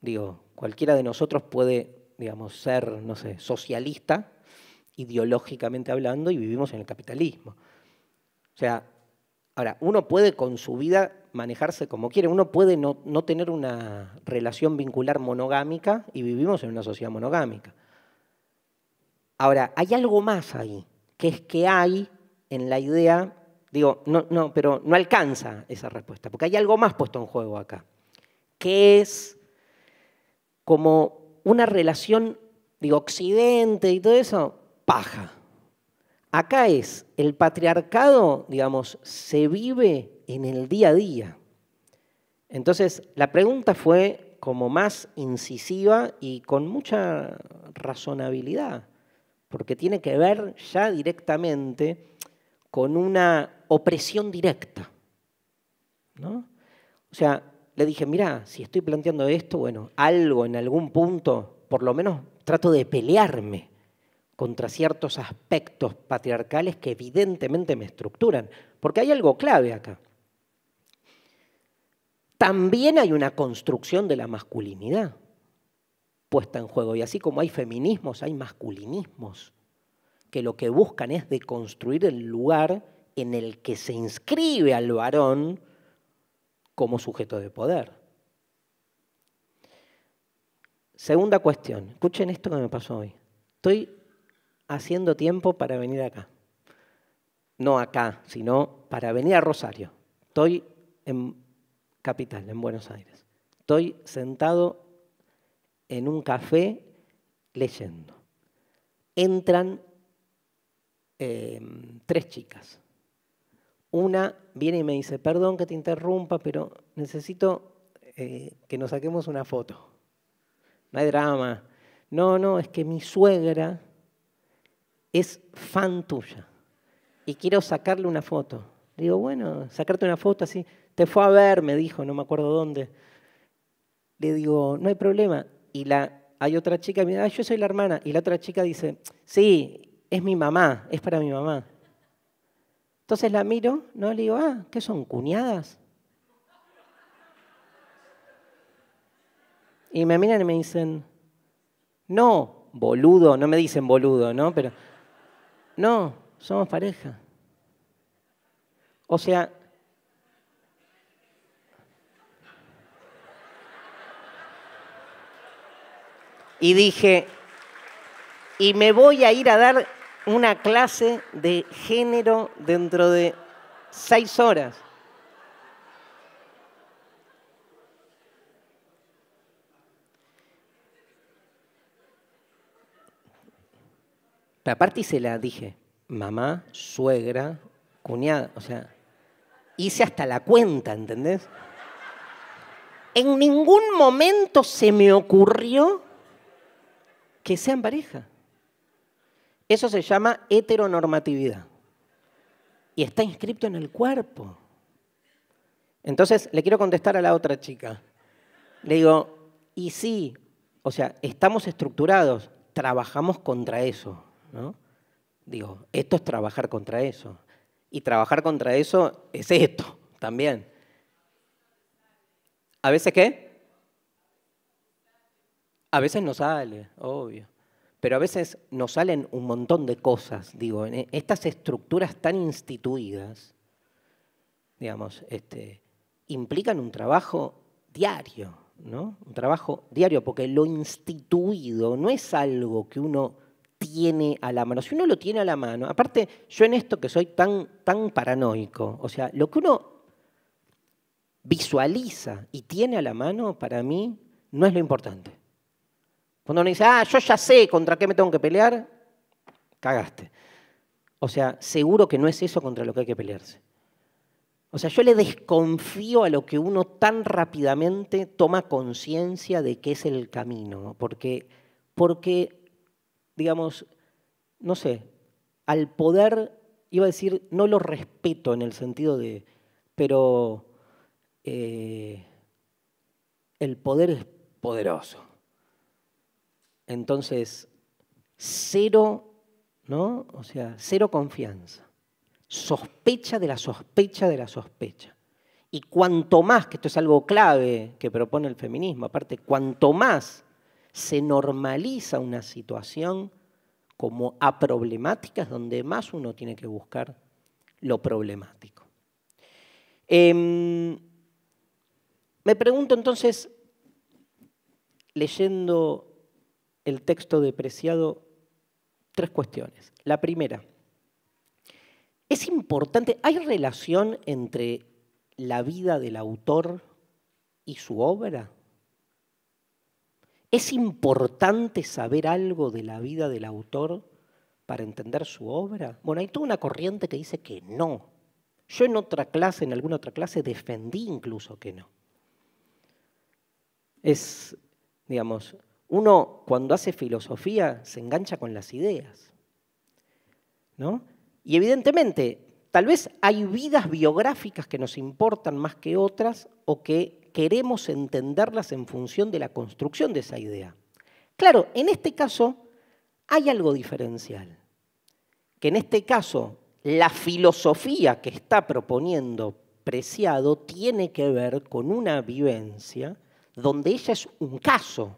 Digo, cualquiera de nosotros puede, digamos, ser, no sé, socialista, ideológicamente hablando, y vivimos en el capitalismo. O sea, Ahora, uno puede con su vida manejarse como quiere, uno puede no, tener una relación vincular monogámica y vivimos en una sociedad monogámica. Ahora, hay algo más ahí, que es que hay en la idea, digo, no, no, pero no alcanza esa respuesta, porque hay algo más puesto en juego acá, que es como una relación, digo, occidente y todo eso, paja. Acá es, el patriarcado, digamos, se vive en el día a día. Entonces, la pregunta fue como más incisiva y con mucha razonabilidad, porque tiene que ver ya directamente con una opresión directa. ¿no? O sea, le dije, mira, si estoy planteando esto, bueno, algo en algún punto, por lo menos trato de pelearme contra ciertos aspectos patriarcales que evidentemente me estructuran, porque hay algo clave acá. También hay una construcción de la masculinidad puesta en juego, y así como hay feminismos, hay masculinismos, que lo que buscan es deconstruir el lugar en el que se inscribe al varón como sujeto de poder. Segunda cuestión, escuchen esto que me pasó hoy. Estoy haciendo tiempo para venir acá. No acá, sino para venir a Rosario. Estoy en Capital, en Buenos Aires. Estoy sentado en un café leyendo. Entran em, tres chicas. Una viene y me dice, perdón que te interrumpa, pero necesito eh, que nos saquemos una foto. No hay drama. No, no, es que mi suegra es fan tuya y quiero sacarle una foto. Le digo, bueno, sacarte una foto así. Te fue a ver, me dijo, no me acuerdo dónde. Le digo, no hay problema. Y la, hay otra chica, me ah, yo soy la hermana. Y la otra chica dice, sí, es mi mamá, es para mi mamá. Entonces la miro, no le digo, ah, ¿qué son cuñadas? Y me miran y me dicen, no, boludo, no me dicen boludo, ¿no? Pero no, somos pareja. O sea, y dije, y me voy a ir a dar una clase de género dentro de seis horas. La aparte se la dije, mamá, suegra, cuñada, o sea, hice hasta la cuenta, ¿entendés? En ningún momento se me ocurrió que sean pareja. Eso se llama heteronormatividad. Y está inscrito en el cuerpo. Entonces le quiero contestar a la otra chica. Le digo, y sí, o sea, estamos estructurados, trabajamos contra eso. ¿no? Digo, esto es trabajar contra eso. Y trabajar contra eso es esto también. ¿A veces qué? A veces no sale, obvio. Pero a veces nos salen un montón de cosas, digo, e, estas estructuras tan instituidas, digamos, este, implican un trabajo diario, ¿no? Un trabajo diario, porque lo instituido no es algo que uno tiene a la mano. Si uno lo tiene a la mano, aparte yo en esto que soy tan, tan paranoico, o sea, lo que uno visualiza y tiene a la mano, para mí, no es lo importante. Cuando uno dice, ah, yo ya sé contra qué me tengo que pelear, cagaste. O sea, seguro que no es eso contra lo que hay que pelearse. O sea, yo le desconfío a lo que uno tan rápidamente toma conciencia de que es el camino, porque, porque digamos, no sé, al poder, iba a decir, no lo respeto en el sentido de, pero eh, el poder es poderoso. Entonces, cero, ¿no? O sea, cero confianza. Sospecha de la sospecha de la sospecha. Y cuanto más, que esto es algo clave que propone el feminismo, aparte, cuanto más se normaliza una situación como a problemáticas donde más uno tiene que buscar lo problemático. Em, me pregunto entonces, leyendo el texto de Preciado, tres cuestiones. La primera, es importante, ¿hay relación entre la vida del autor y su obra? ¿Es importante saber algo de la vida del autor para entender su obra? Bueno, hay toda una corriente que dice que no. Yo en otra clase, en alguna otra clase, defendí incluso que no. Es, digamos, uno cuando hace filosofía se engancha con las ideas. ¿no? Y evidentemente, tal vez hay vidas biográficas que nos importan más que otras o que queremos entenderlas en función de la construcción de esa idea. Claro, en este caso hay algo diferencial, que en este caso la filosofía que está proponiendo Preciado tiene que ver con una vivencia donde ella es un caso,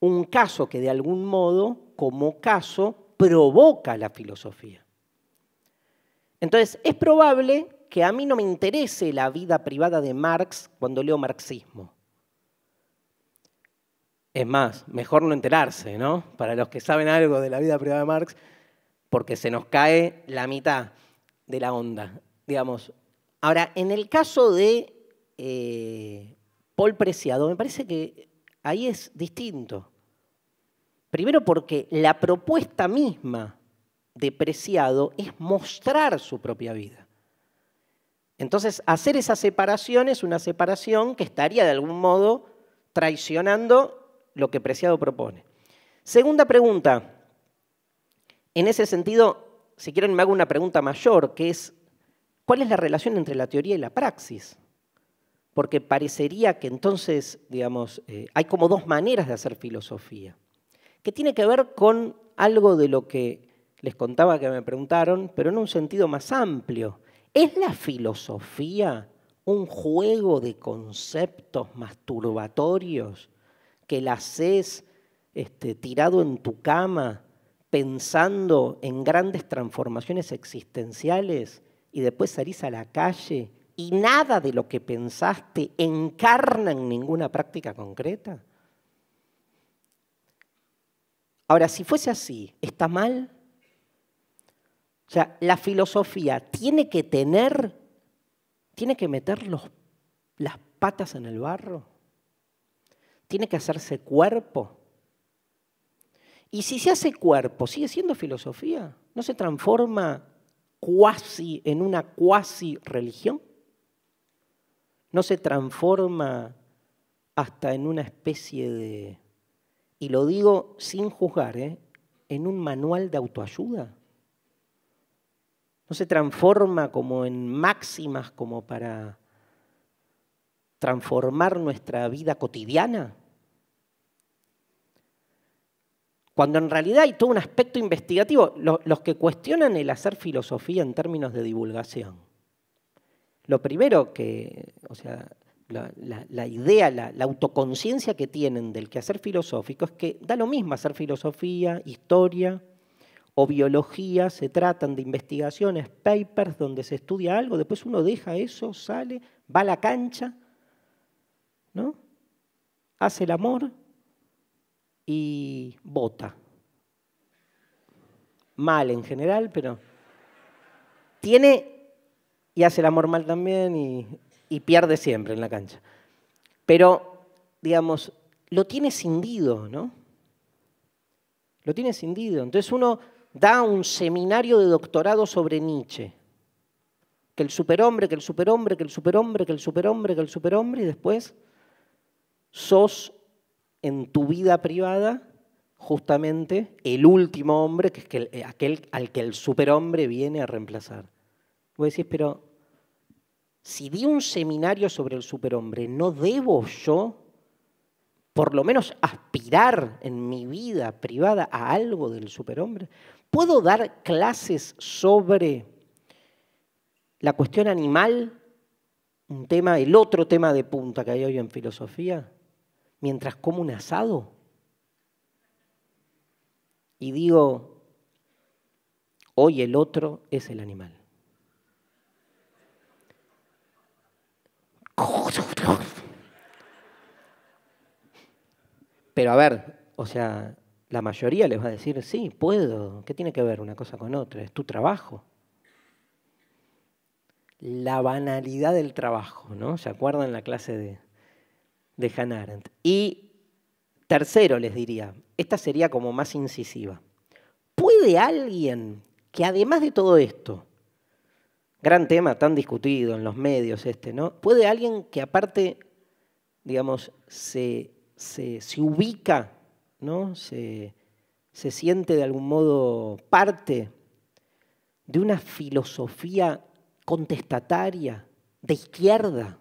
un caso que de algún modo, como caso, provoca la filosofía. Entonces, es probable que a mí no me interese la vida privada de Marx cuando leo marxismo. Es más, mejor no enterarse, ¿no? Para los que saben algo de la vida privada de Marx, porque se nos cae la mitad de la onda, digamos. Ahora, en el caso de eh, Paul Preciado, me parece que ahí es distinto. Primero porque la propuesta misma de Preciado es mostrar su propia vida. Entonces, hacer esa separación es una separación que estaría de algún modo traicionando lo que Preciado propone. Segunda pregunta. En ese sentido, si quieren, me hago una pregunta mayor, que es, ¿cuál es la relación entre la teoría y la praxis? Porque parecería que entonces, digamos, eh, hay como dos maneras de hacer filosofía, que tiene que ver con algo de lo que les contaba que me preguntaron, pero en un sentido más amplio, ¿Es la filosofía un juego de conceptos masturbatorios que la haces este, tirado en tu cama pensando en grandes transformaciones existenciales y después salís a la calle y nada de lo que pensaste encarna en ninguna práctica concreta? Ahora, si fuese así, ¿está mal? O sea, la filosofía tiene que tener, tiene que meter las patas en el barro, tiene que hacerse cuerpo. Y si se hace cuerpo, ¿sigue siendo filosofía? ¿No se transforma cuasi en una cuasi religión? ¿No se transforma hasta en una especie de, y lo digo sin juzgar, ¿eh? en un manual de autoayuda? no se transforma como en máximas como para transformar nuestra vida cotidiana. Cuando en realidad hay todo un aspecto investigativo, los que cuestionan el hacer filosofía en términos de divulgación. Lo primero que, o sea, la, idea, la, la, autoconciencia que tienen del quehacer filosófico es que da lo mismo hacer filosofía, historia, o biología, se tratan de investigaciones, papers donde se estudia algo, después uno deja eso, sale, va a la cancha, ¿no? Hace el amor y vota. Mal en general, pero tiene y hace el amor mal también y, y pierde siempre en la cancha. Pero, digamos, lo tiene cindido, ¿no? Lo tiene cindido. Entonces uno da un seminario de doctorado sobre Nietzsche. Que el superhombre, que el superhombre, que el superhombre, que el superhombre, que el superhombre, y después sos en tu vida privada justamente el último hombre, que es eh, al que el superhombre viene a reemplazar. Vos decís, pero si di un seminario sobre el superhombre, ¿no debo yo por lo menos aspirar en mi vida privada a algo del superhombre? ¿Puedo dar clases sobre la cuestión animal? Un tema, el otro tema de punta que hay hoy en filosofía, mientras como un asado. Y digo, hoy el otro es el animal. Pero a ver, o sea, la mayoría les va a decir, sí, puedo, ¿qué tiene que ver una cosa con otra? Es tu trabajo. La banalidad del trabajo, ¿no? ¿Se acuerdan la clase de, de Hannah Arendt? Y tercero les diría, esta sería como más incisiva. ¿Puede alguien que además de todo esto, gran tema tan discutido en los medios este, ¿no? ¿Puede alguien que aparte, digamos, se, se ubica ¿no? Se, siente de algún modo parte de una filosofía contestataria de izquierda.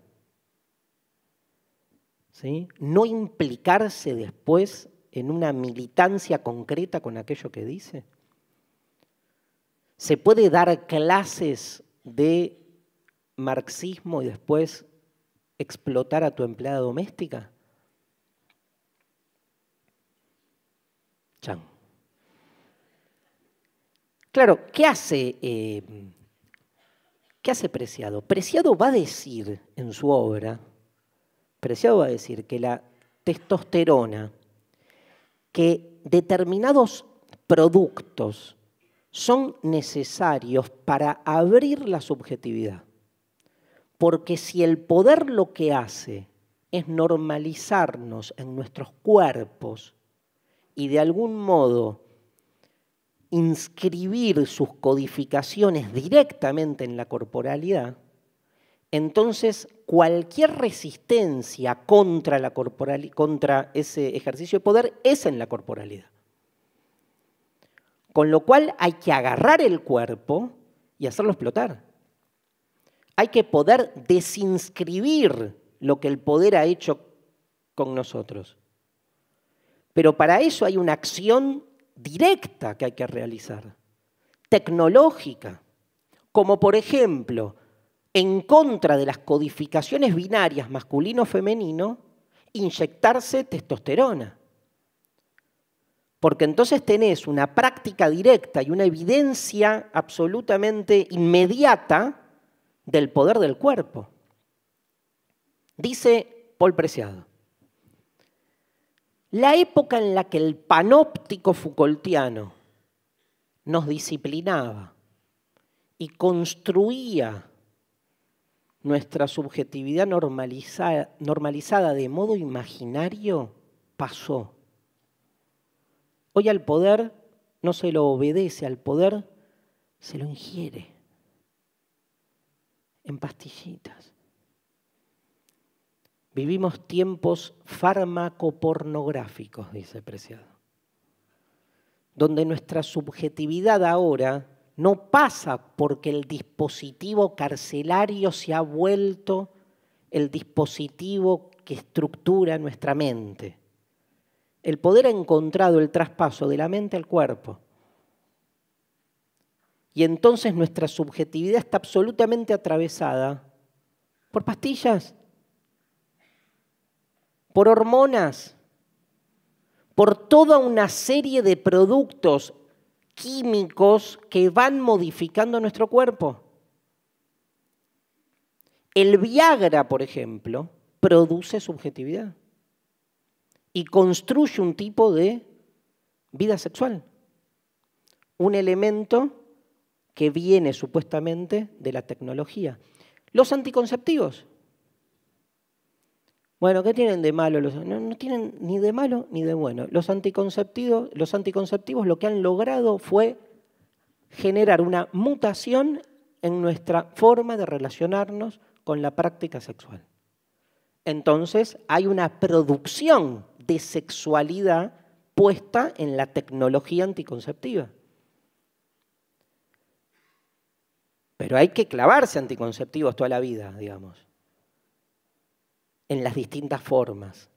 ¿Sí? No implicarse después en una militancia concreta con aquello que dice. Se puede dar clases de marxismo y después explotar a tu empleada doméstica. Claro, ¿qué hace, eh, ¿qué hace Preciado? Preciado va a decir en su obra, Preciado va a decir que la testosterona, que determinados productos son necesarios para abrir la subjetividad. Porque si el poder lo que hace es normalizarnos en nuestros cuerpos, y de algún modo inscribir sus codificaciones directamente en la corporalidad, entonces cualquier resistencia contra, la contra ese ejercicio de poder es en la corporalidad. Con lo cual hay que agarrar el cuerpo y hacerlo explotar. Hay que poder desinscribir lo que el poder ha hecho con nosotros. Pero para eso hay una acción directa que hay que realizar, tecnológica, como por ejemplo, en contra de las codificaciones binarias masculino-femenino, inyectarse testosterona. Porque entonces tenés una práctica directa y una evidencia absolutamente inmediata del poder del cuerpo. Dice Paul Preciado la época en la que el panóptico Foucaultiano nos disciplinaba y construía nuestra subjetividad normalizada, de modo imaginario pasó. Hoy al poder no se lo obedece, al poder se lo ingiere en pastillitas. Vivimos tiempos farmacopornográficos, dice Preciado, donde nuestra subjetividad ahora no pasa porque el dispositivo carcelario se ha vuelto el dispositivo que estructura nuestra mente. El poder ha encontrado el traspaso de la mente al cuerpo. Y entonces nuestra subjetividad está absolutamente atravesada por pastillas, por hormonas, por toda una serie de productos químicos que van modificando nuestro cuerpo. El Viagra, por ejemplo, produce subjetividad y construye un tipo de vida sexual, un elemento que viene supuestamente de la tecnología. Los anticonceptivos, bueno, ¿qué tienen de malo? no, tienen ni de malo ni de bueno. los anticonceptivos lo que han logrado fue generar una mutación en nuestra forma de relacionarnos con la práctica sexual. Entonces hay una producción de sexualidad puesta en la tecnología anticonceptiva. Pero hay que clavarse anticonceptivos toda la vida, digamos en las distintas formas,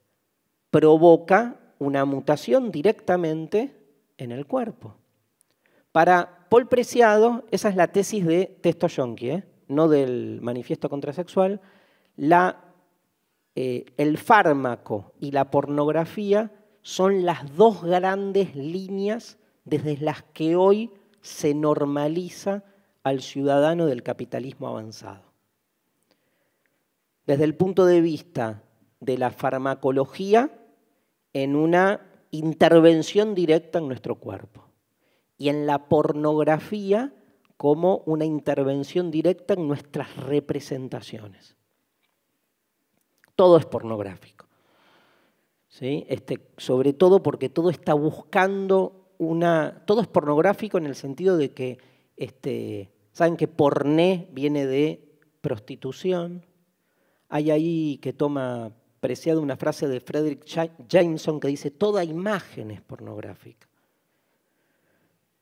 provoca una mutación directamente en el cuerpo. Para Paul Preciado, esa es la tesis de Testo Yonki, ¿eh? no del manifiesto contrasexual, la, eh, el fármaco y la pornografía son las dos grandes líneas desde las que hoy se normaliza al ciudadano del capitalismo avanzado desde el punto de vista de la farmacología en una intervención directa en nuestro cuerpo y en la pornografía como una intervención directa en nuestras representaciones. Todo es pornográfico. Este, sobre todo porque todo está buscando una... Todo es pornográfico en el sentido de que, este, ¿saben que porné viene de prostitución? Hay ahí que toma preciado una frase de Frederick Jameson que dice, toda imagen es pornográfica.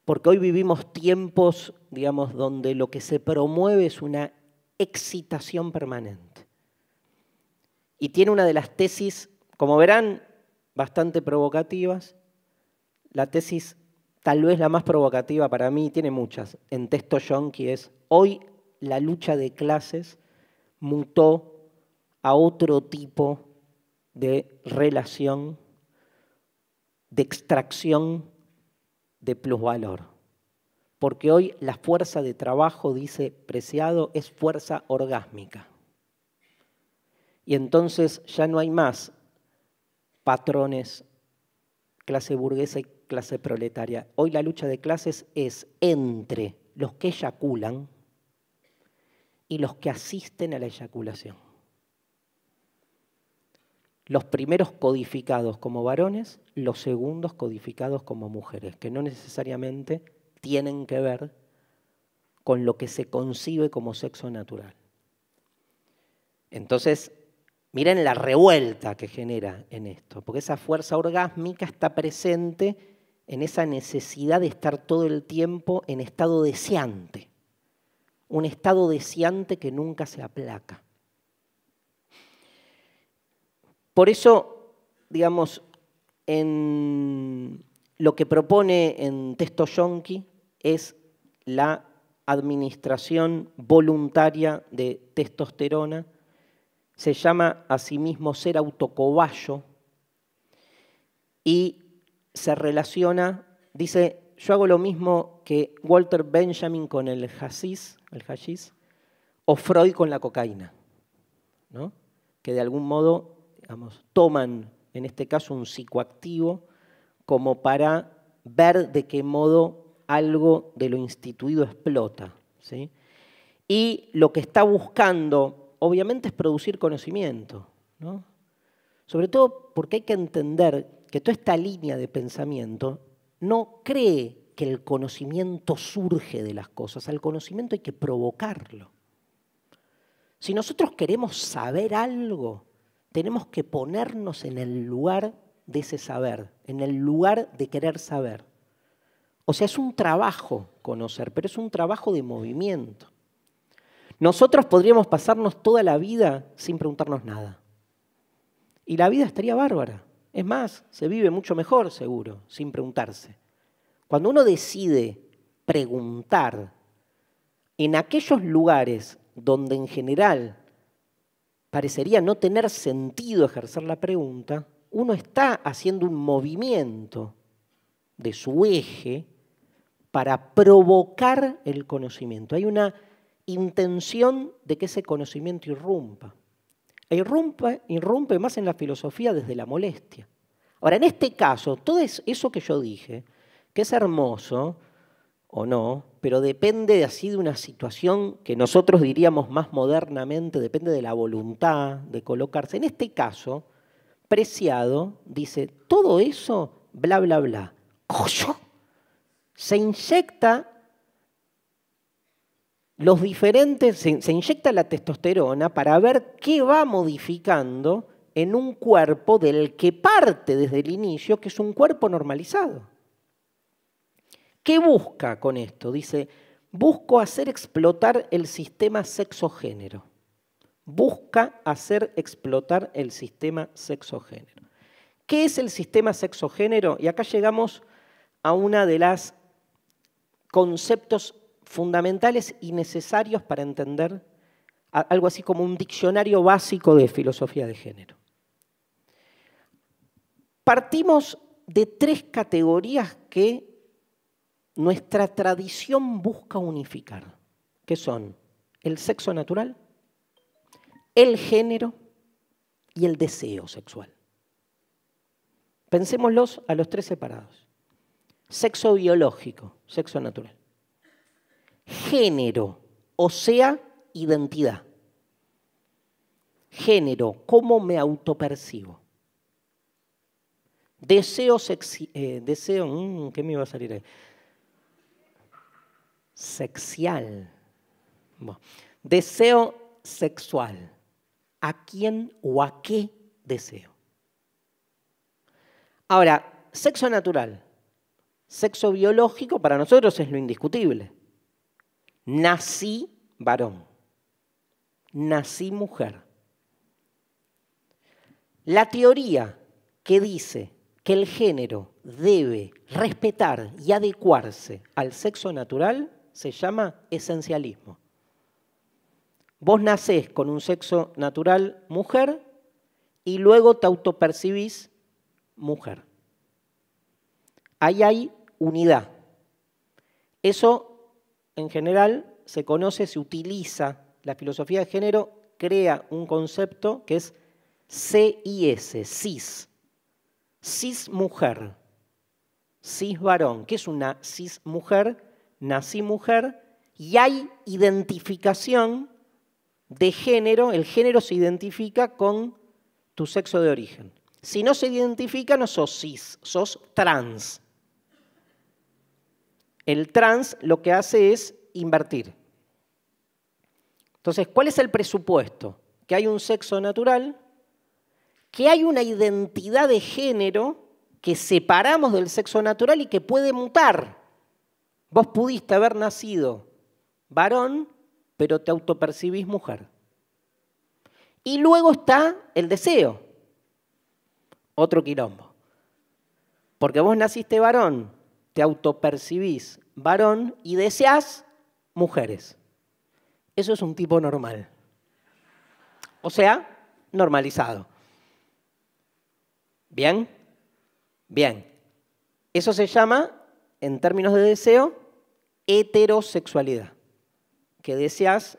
Porque hoy vivimos tiempos, digamos, donde lo que se promueve es una excitación permanente. Y tiene una de las tesis, como verán, bastante provocativas. La tesis, tal vez la más provocativa para mí, tiene muchas, en texto que es, hoy la lucha de clases mutó a otro tipo de relación, de extracción de plusvalor. Porque hoy la fuerza de trabajo, dice Preciado, es fuerza orgásmica. Y entonces ya no hay más patrones, clase burguesa y clase proletaria. Hoy la lucha de clases es entre los que eyaculan y los que asisten a la eyaculación los primeros codificados como varones, los segundos codificados como mujeres, que no necesariamente tienen que ver con lo que se concibe como sexo natural. Entonces, miren la revuelta que genera en esto, porque esa fuerza orgásmica está presente en esa necesidad de estar todo el tiempo en estado deseante, un estado deseante que nunca se aplaca. Por eso, digamos, lo que propone en Texto Yonki es la administración voluntaria de testosterona. Se llama a sí mismo ser autocoballo y se relaciona, dice, yo hago lo mismo que Walter Benjamin con el hashish, el o Freud con la cocaína, que de algún modo toman en este caso un psicoactivo como para ver de qué modo algo de lo instituido explota. Y lo que está buscando, obviamente, es producir conocimiento. ¿no? Sobre todo porque hay que entender que toda esta línea de pensamiento no cree que el conocimiento surge de las cosas, al conocimiento hay que provocarlo. Si nosotros queremos saber algo, tenemos que ponernos en el lugar de ese saber, en el lugar de querer saber. O sea, es un trabajo conocer, pero es un trabajo de movimiento. Nosotros podríamos pasarnos toda la vida sin preguntarnos nada. Y la vida estaría bárbara. Es más, se vive mucho mejor, seguro, sin preguntarse. Cuando uno decide preguntar en aquellos lugares donde en general parecería no tener sentido ejercer la pregunta, uno está haciendo un movimiento de su eje para provocar el conocimiento. Hay una intención de que ese conocimiento irrumpa. irrumpe, irrumpe más en la filosofía desde la molestia. Ahora, en este caso, todo eso que yo dije, que es hermoso o no, pero depende de así de una situación que nosotros diríamos más modernamente, depende de la voluntad de colocarse. En este caso, Preciado dice, todo eso, bla, bla, bla, se inyecta los diferentes, se inyecta la testosterona para ver qué va modificando en un cuerpo del que parte desde el inicio, que es un cuerpo normalizado. ¿Qué busca con esto? Dice, busco hacer explotar el sistema sexogénero. Busca hacer explotar el sistema sexogénero. ¿Qué es el sistema sexogénero? Y acá llegamos a uno de los conceptos fundamentales y necesarios para entender algo así como un diccionario básico de filosofía de género. Partimos de tres categorías que nuestra tradición busca unificar, que son el sexo natural, el género y el deseo sexual. Pensémoslos a los tres separados. Sexo biológico, sexo natural. Género, o sea, identidad. Género, cómo me autopercibo. Deseo, eh, deseo mm, ¿qué me iba a salir ahí? sexual. deseo sexual. ¿A quién o a qué deseo? Ahora, sexo natural. Sexo biológico para nosotros es lo indiscutible. Nací varón. Nací mujer. La teoría que dice que el género debe respetar y adecuarse al sexo natural se llama esencialismo. Vos nacés con un sexo natural mujer y luego te autopercibís mujer. Ahí hay unidad. Eso en general se conoce, se utiliza. La filosofía de género crea un concepto que es CIS, cis. Cis mujer, cis varón. ¿Qué es una cis mujer? nací mujer y hay identificación de género, el género se identifica con tu sexo de origen. Si no se identifica, no sos cis, sos trans. El trans lo que hace es invertir. Entonces, ¿cuál es el presupuesto? Que hay un sexo natural, que hay una identidad de género que separamos del sexo natural y que puede mutar. Vos pudiste haber nacido varón, pero te autopercibís mujer. Y luego está el deseo, otro quilombo. Porque vos naciste varón, te autopercibís varón y deseás mujeres. Eso es un tipo normal. O sea, normalizado. ¿Bien? Bien. Eso se llama, en términos de deseo, heterosexualidad, que deseas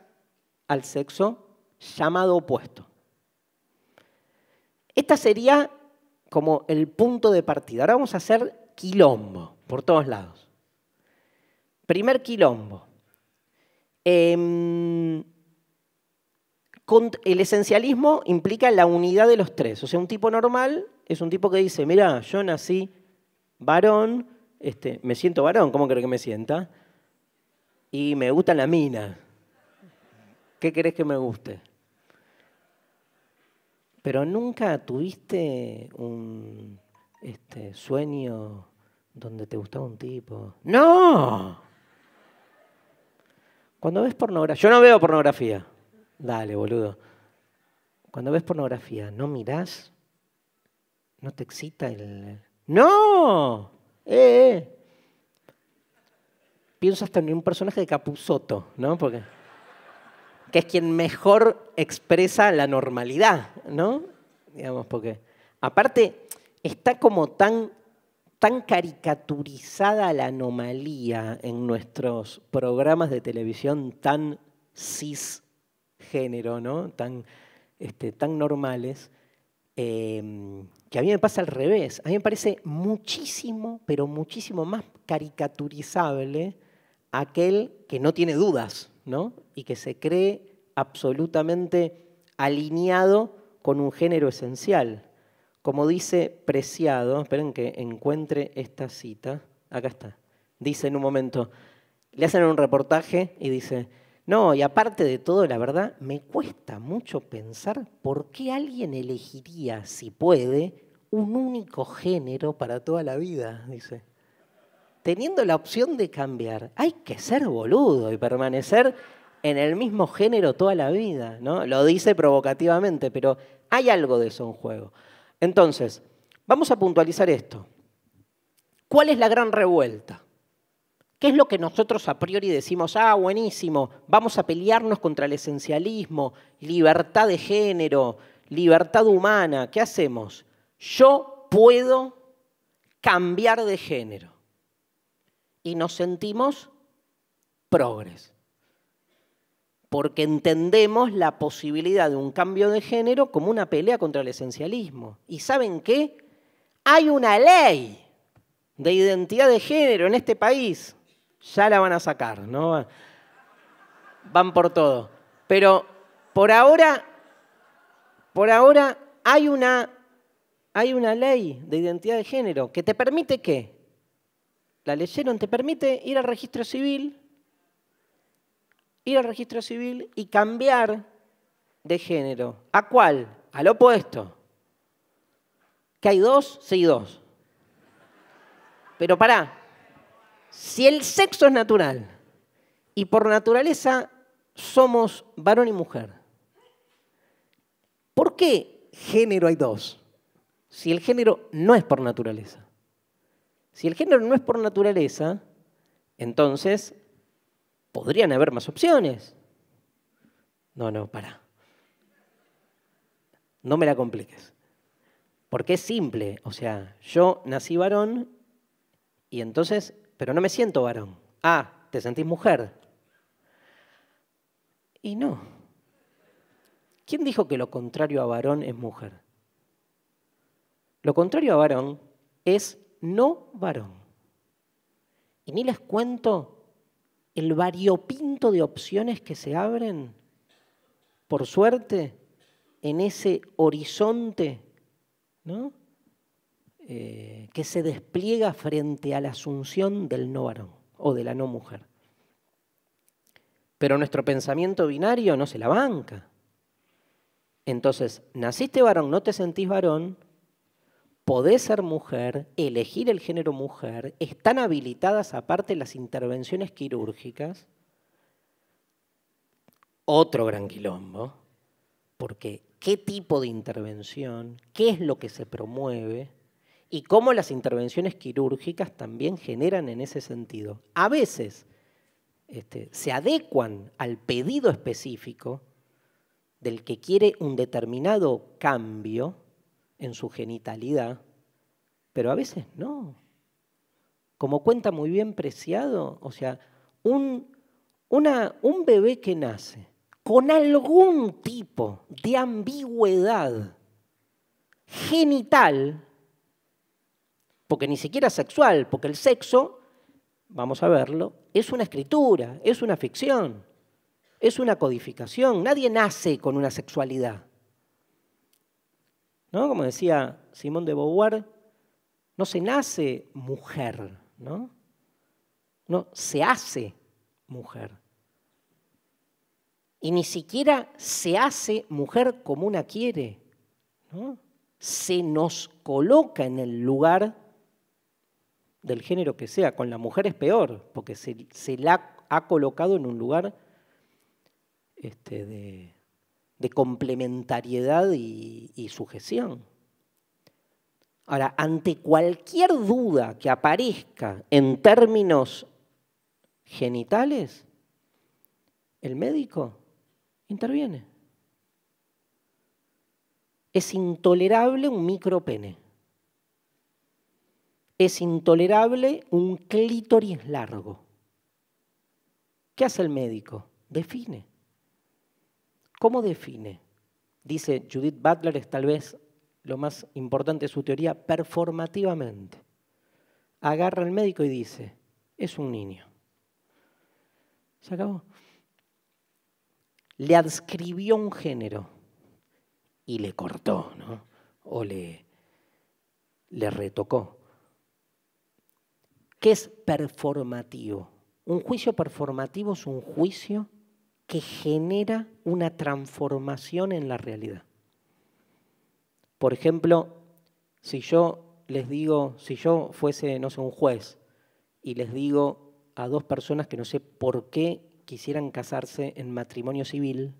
al sexo llamado opuesto. Esta sería como el punto de partida. Ahora vamos a hacer quilombo por todos lados. Primer quilombo. Em, el esencialismo implica la unidad de los tres. O sea, un tipo normal es un tipo que dice, mira, yo nací varón, este, me siento varón, ¿cómo creo que me sienta? Y me gusta la mina. ¿Qué crees que me guste? Pero nunca tuviste un este, sueño donde te gustaba un tipo. ¡No! Cuando ves pornografía. Yo no veo pornografía. Dale, boludo. Cuando ves pornografía, ¿no mirás? ¿No te excita el.? ¡No! ¡Eh! eh! pienso hasta en un personaje de Capuzotto, ¿no? Porque, que es quien mejor expresa la normalidad, ¿no? Digamos, porque aparte está como tan, caricaturizada la anomalía en nuestros programas de televisión tan cisgénero, ¿no? Tan, este, normales, em, que a mí me pasa al revés. A mí me parece muchísimo, pero muchísimo más caricaturizable aquel que no tiene dudas ¿no? y que se cree absolutamente alineado con un género esencial. Como dice Preciado, esperen que encuentre esta cita, acá está, dice en un momento, le hacen un reportaje y dice, no, y aparte de todo, la verdad, me cuesta mucho pensar por qué alguien elegiría, si puede, un único género para toda la vida, dice teniendo la opción de cambiar. Hay que ser boludo y permanecer en el mismo género toda la vida, ¿no? Lo dice provocativamente, pero hay algo de eso en juego. Entonces, vamos a puntualizar esto. ¿Cuál es la gran revuelta? ¿Qué es lo que nosotros a priori decimos, ah, buenísimo, vamos a pelearnos contra el esencialismo, libertad de género, libertad humana? ¿Qué hacemos? Yo puedo cambiar de género y nos sentimos progres. Porque entendemos la posibilidad de un cambio de género como una pelea contra el esencialismo. ¿Y saben qué? Hay una ley de identidad de género en este país. Ya la van a sacar, ¿no? Van por todo. Pero por ahora, por ahora hay una, hay una ley de identidad de género que te permite qué? la leyeron, te permite ir al registro civil, ir al registro civil y cambiar de género. ¿A cuál? Al opuesto. ¿Que hay dos? Sí, dos. Pero pará, si el sexo es natural y por naturaleza somos varón y mujer, ¿por qué género hay dos? Si el género no es por naturaleza. Si el género no es por naturaleza, entonces podrían haber más opciones. No, no, para. No me la compliques. Porque es simple, o sea, yo nací varón y entonces, pero no me siento varón. Ah, te sentís mujer. Y no. ¿Quién dijo que lo contrario a varón es mujer? Lo contrario a varón es no varón. Y ni les cuento el variopinto de opciones que se abren, por suerte, en ese horizonte ¿no? Eh, que se despliega frente a la asunción del no varón o de la no mujer. Pero nuestro pensamiento binario no se la banca. Entonces, naciste varón, no te sentís varón, podés ser mujer, elegir el género mujer, están habilitadas aparte las intervenciones quirúrgicas. Otro gran quilombo, porque qué tipo de intervención, qué es lo que se promueve y cómo las intervenciones quirúrgicas también generan en ese sentido. A veces este, se adecuan al pedido específico del que quiere un determinado cambio en su genitalidad, pero a veces no. Como cuenta muy bien Preciado, o sea, un, un bebé que nace con algún tipo de ambigüedad genital, porque ni siquiera sexual, porque el sexo, vamos a verlo, es una escritura, es una ficción, es una codificación, nadie nace con una sexualidad. ¿no? Como decía Simón de Beauvoir, no se nace mujer, ¿no? No, se hace mujer. Y ni siquiera se hace mujer como una quiere, ¿no? Se nos coloca en el lugar del género que sea. Con la mujer es peor, porque se, se la ha colocado en un lugar este, de, de complementariedad y, sujeción. Ahora, ante cualquier duda que aparezca en términos genitales, el médico interviene. Es intolerable un micropene. Es intolerable un clítoris largo. ¿Qué hace el médico? Define. ¿Cómo define? Dice Judith Butler, es tal vez lo más importante de su teoría, performativamente. Agarra al médico y dice, es un niño. Se acabó. Le adscribió un género y le cortó, ¿no? O le, le retocó. ¿Qué es performativo? Un juicio performativo es un juicio que genera una transformación en la realidad. Por ejemplo, si yo les digo, si yo fuese, no sé, un juez y les digo a dos personas que no sé por qué quisieran casarse en matrimonio civil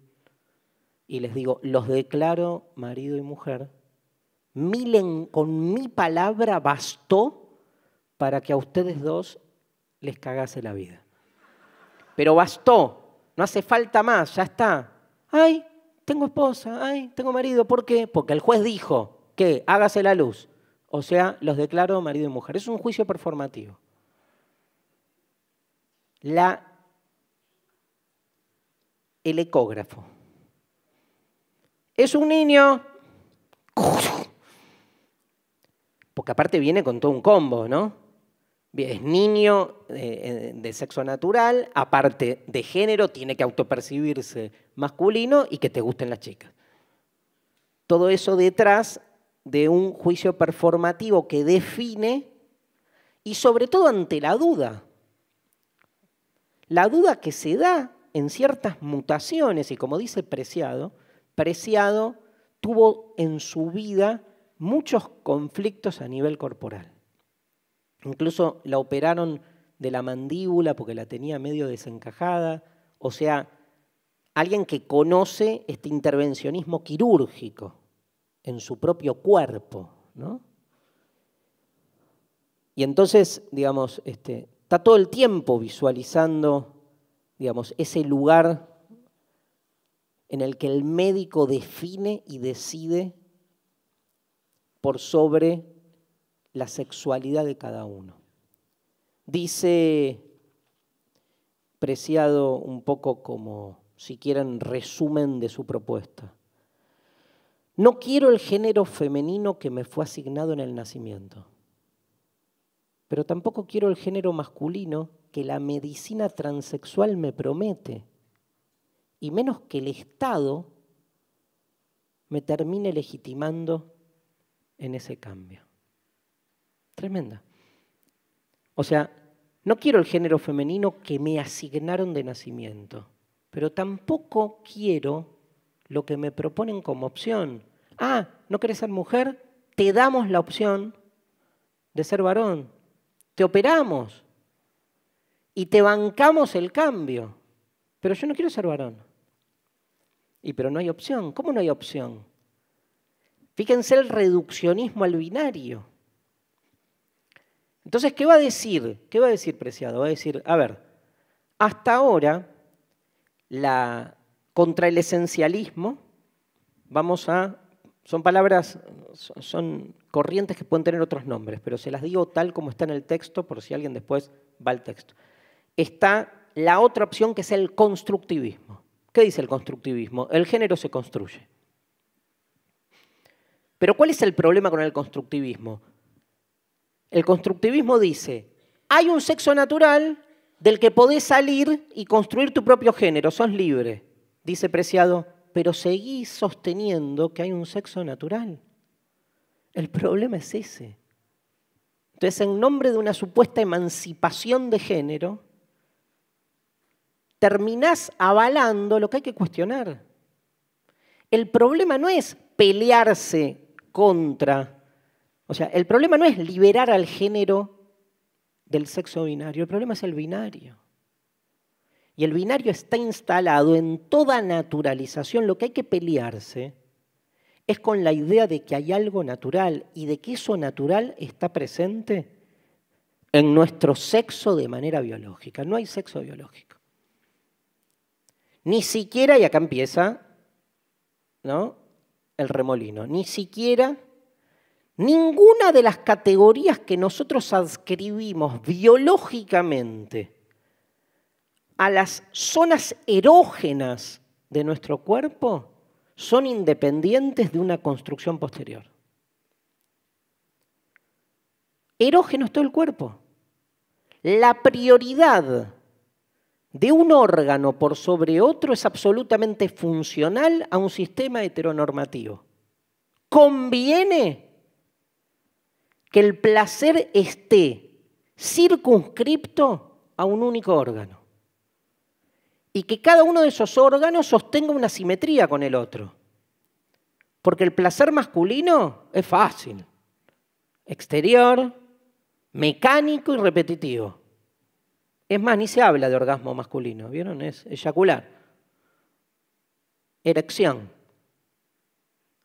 y les digo, los declaro marido y mujer, milen con mi palabra bastó para que a ustedes dos les cagase la vida. Pero bastó, no hace falta más, ya está. Ay, tengo esposa, ay, tengo marido, ¿por qué? Porque el juez dijo que hágase la luz. O sea, los declaro marido y mujer. Es un juicio performativo. La, el ecógrafo. Es un niño. Porque aparte viene con todo un combo, ¿no? es niño eh, eh, de sexo natural, aparte de género, tiene que autopercibirse masculino y que te gusten las chicas. Todo eso detrás de un juicio performativo que define y sobre todo ante la duda. La duda que se da en ciertas mutaciones y como dice Preciado, Preciado tuvo en su vida muchos conflictos a nivel corporal Incluso la operaron de la mandíbula porque la tenía medio desencajada. O sea, alguien que conoce este intervencionismo quirúrgico en su propio cuerpo, ¿no? Y entonces, digamos, este, está todo el tiempo visualizando, digamos, ese lugar en el que el médico define y decide por sobre la sexualidad de cada uno. Dice, preciado un poco como, si quieren, resumen de su propuesta. No quiero el género femenino que me fue asignado en el nacimiento, pero tampoco quiero el género masculino que la medicina transexual me promete, y menos que el Estado me termine legitimando en ese cambio. Tremenda. O sea, no quiero el género femenino que me asignaron de nacimiento, pero tampoco quiero lo que me proponen como opción. Ah, ¿no querés ser mujer? Te damos la opción de ser varón. Te operamos y te bancamos el cambio. Pero yo no quiero ser varón. Y pero no hay opción. ¿Cómo no hay opción? Fíjense el reduccionismo al binario. Entonces, ¿qué va a decir? ¿Qué va a decir Preciado? Va a decir, a ver, hasta ahora, contra el esencialismo, vamos a... Son palabras, son, corrientes que pueden tener otros nombres, pero se las digo tal como está en el texto, por si alguien después va al texto. Está la otra opción que es el constructivismo. ¿Qué dice el constructivismo? El género se construye. Pero ¿cuál es el problema con el constructivismo? El constructivismo dice, hay un sexo natural del que podés salir y construir tu propio género, sos libre. Dice Preciado, pero seguís sosteniendo que hay un sexo natural. El problema es ese. Entonces, en nombre de una supuesta emancipación de género, terminás avalando lo que hay que cuestionar. El problema no es pelearse contra o sea, el problema no es liberar al género del sexo binario, el problema es el binario. Y el binario está instalado en toda naturalización. Lo que hay que pelearse es con la idea de que hay algo natural y de que eso natural está presente en nuestro sexo de manera biológica. No hay sexo biológico. Ni siquiera, y acá empieza ¿no? el remolino, ni siquiera Ninguna de las categorías que nosotros adscribimos biológicamente a las zonas erógenas de nuestro cuerpo son independientes de una construcción posterior. Erógeno es todo el cuerpo. La prioridad de un órgano por sobre otro es absolutamente funcional a un sistema heteronormativo. Conviene que el placer esté circunscripto a un único órgano y que cada uno de esos órganos sostenga una simetría con el otro. Porque el placer masculino es fácil, exterior, mecánico y repetitivo. Es más, ni se habla de orgasmo masculino, ¿vieron? Es eyacular, erección.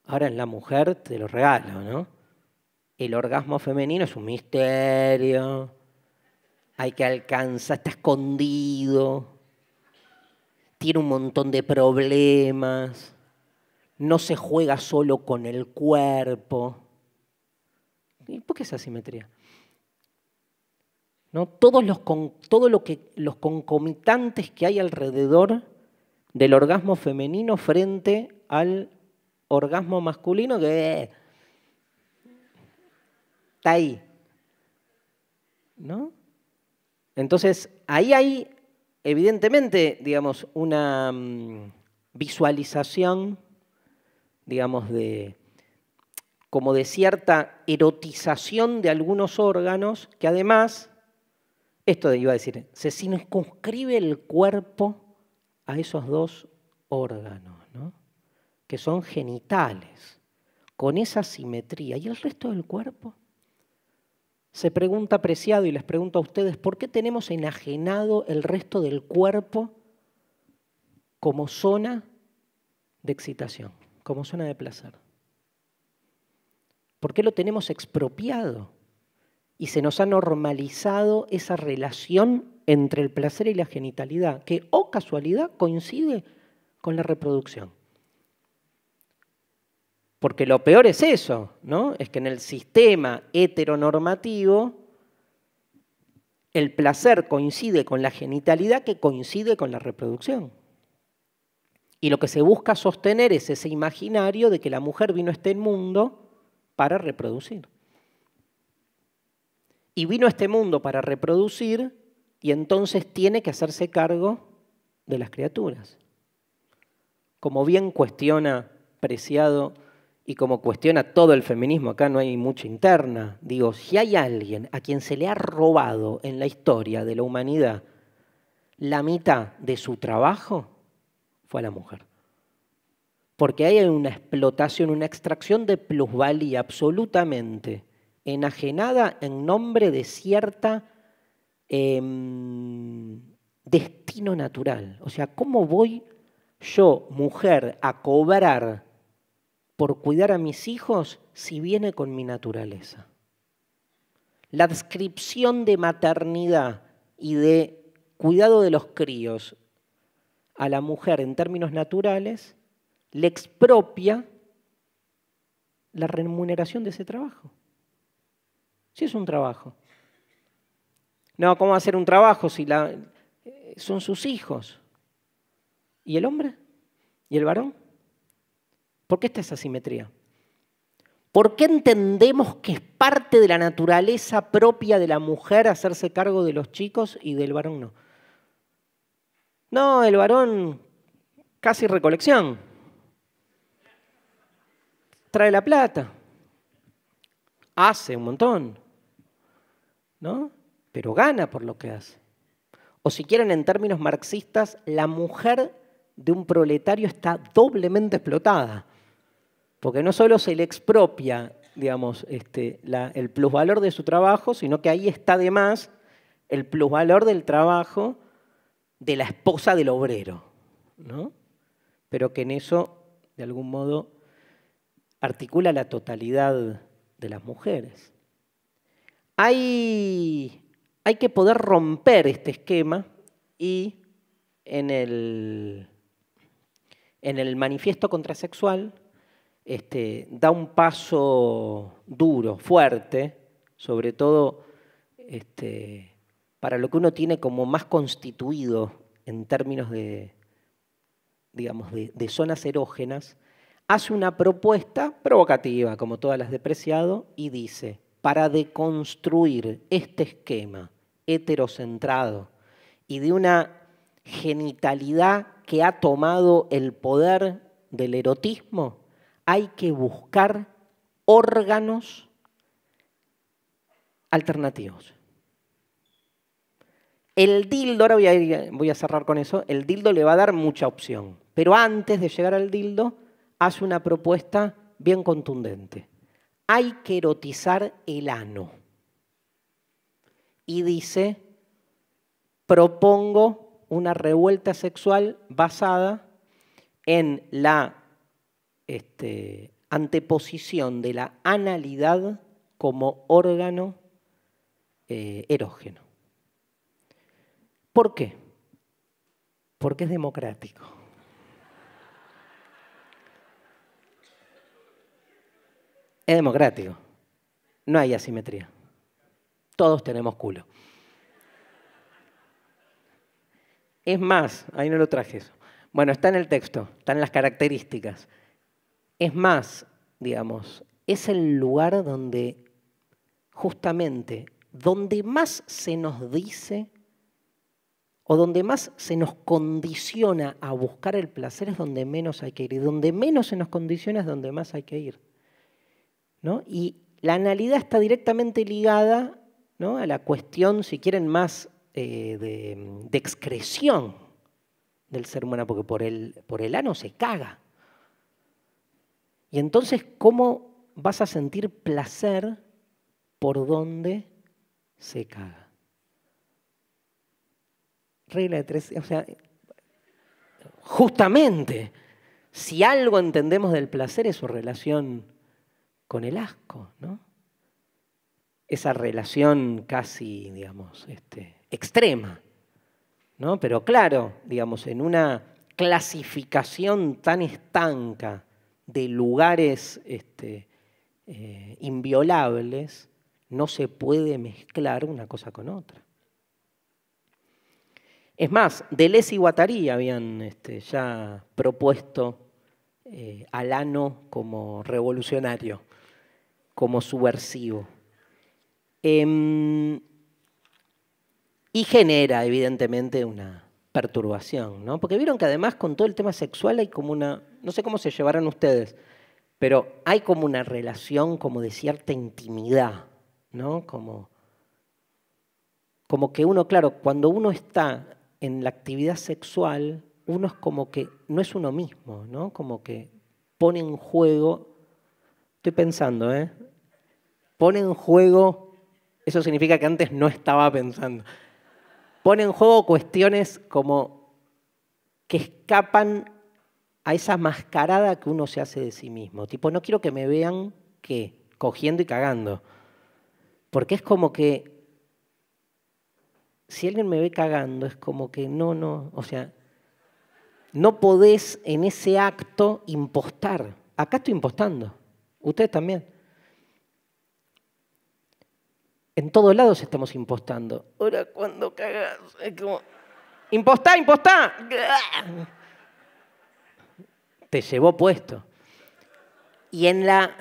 Ahora en la mujer te lo regalo, ¿no? El orgasmo femenino es un misterio, hay que alcanzar, está escondido, tiene un montón de problemas, no se juega solo con el cuerpo. ¿Y por qué esa simetría? ¿No? Todos los todo lo que, los concomitantes que hay alrededor del orgasmo femenino frente al orgasmo masculino, que está ahí. ¿No? Entonces, ahí hay evidentemente, digamos, una mm, visualización, digamos, de como de cierta erotización de algunos órganos que además, esto iba a decir, se circunscribe el cuerpo a esos dos órganos, ¿no? que son genitales, con esa simetría. ¿Y el resto del cuerpo? se pregunta apreciado y les pregunto a ustedes, ¿por qué tenemos enajenado el resto del cuerpo como zona de excitación, como zona de placer? ¿Por qué lo tenemos expropiado? Y se nos ha normalizado esa relación entre el placer y la genitalidad, que, o oh casualidad, coincide con la reproducción. Porque lo peor es eso, ¿no? Es que en el sistema heteronormativo el placer coincide con la genitalidad que coincide con la reproducción. Y lo que se busca sostener es ese imaginario de que la mujer vino a este mundo para reproducir. Y vino a este mundo para reproducir y entonces tiene que hacerse cargo de las criaturas. Como bien cuestiona Preciado y como cuestiona todo el feminismo, acá no hay mucha interna, digo, si hay alguien a quien se le ha robado en la historia de la humanidad la mitad de su trabajo, fue a la mujer. Porque hay una explotación, una extracción de plusvalía absolutamente enajenada en nombre de cierta em, destino natural. O sea, ¿cómo voy yo, mujer, a cobrar por cuidar a mis hijos si viene con mi naturaleza. La descripción de maternidad y de cuidado de los críos a la mujer en términos naturales le expropia la remuneración de ese trabajo. Si es un trabajo. No, ¿cómo hacer un trabajo si eh, son sus hijos? ¿Y el hombre? ¿Y el varón? ¿Por qué está esa asimetría? ¿Por qué entendemos que es parte de la naturaleza propia de la mujer hacerse cargo de los chicos y del varón no? No, el varón casi recolección. Trae la plata. Hace un montón. ¿No? Pero gana por lo que hace. O si quieren en términos marxistas, la mujer de un proletario está doblemente explotada porque no solo se le expropia, digamos, este, el plusvalor de su trabajo, sino que ahí está además el plusvalor del trabajo de la esposa del obrero, ¿no? Pero que en eso, de algún modo, articula la totalidad de las mujeres. Hay, que poder romper este esquema y en el, en el manifiesto contrasexual este, da un paso duro, fuerte, sobre todo este, para lo que uno tiene como más constituido en términos de, de zonas erógenas, hace una propuesta provocativa, como todas las de Preciado, y dice, para deconstruir este esquema heterocentrado y de una genitalidad que ha tomado el poder del erotismo, hay que buscar órganos alternativos. El dildo, ahora voy a, cerrar con eso, el dildo le va a dar mucha opción, pero antes de llegar al dildo hace una propuesta bien contundente. Hay que erotizar el ano. Y dice, propongo una revuelta sexual basada en la este, anteposición de la analidad como órgano eh, erógeno. ¿Por qué? Porque es democrático. Es democrático. No hay asimetría. Todos tenemos culo. Es más, ahí no lo traje eso. Bueno, está en el texto, están las características. Es más, digamos, es el lugar donde justamente, donde más se nos dice o donde más se nos condiciona a buscar el placer es donde menos hay que ir. Y donde menos se nos condiciona es donde más hay que ir. ¿no? Y la analidad está directamente ligada ¿no? a la cuestión, si quieren, más eh, de, excreción del ser humano, porque por el, por el ano se caga. Y entonces, ¿cómo vas a sentir placer por donde se caga? Regla de tres, o sea, justamente, si algo entendemos del placer es su relación con el asco, ¿no? Esa relación casi, digamos, este, extrema, ¿no? Pero claro, digamos, en una clasificación tan estanca de lugares este, eh, inviolables, no se puede mezclar una cosa con otra. Es más, Deleuze y Guattari habían este, ya propuesto eh, Alano como revolucionario, como subversivo. Em, y genera, evidentemente, una, perturbación, ¿no? Porque vieron que además con todo el tema sexual hay como una, no sé cómo se llevarán ustedes, pero hay como una relación como de cierta intimidad, ¿no? Como, como que uno, claro, cuando uno está en la actividad sexual, uno es como que no es uno mismo, ¿no? Como que pone en juego, estoy pensando, ¿eh? Pone en juego, eso significa que antes no estaba pensando pone en juego cuestiones como que escapan a esa mascarada que uno se hace de sí mismo. Tipo, no quiero que me vean que cogiendo y cagando. Porque es como que si alguien me ve cagando, es como que no, no, o sea, no podés en ese acto impostar. Acá estoy impostando, ustedes también. En todos lados estamos impostando. Ahora cuando cagas, es como, impostá, impostá. Te llevó puesto. Y en la,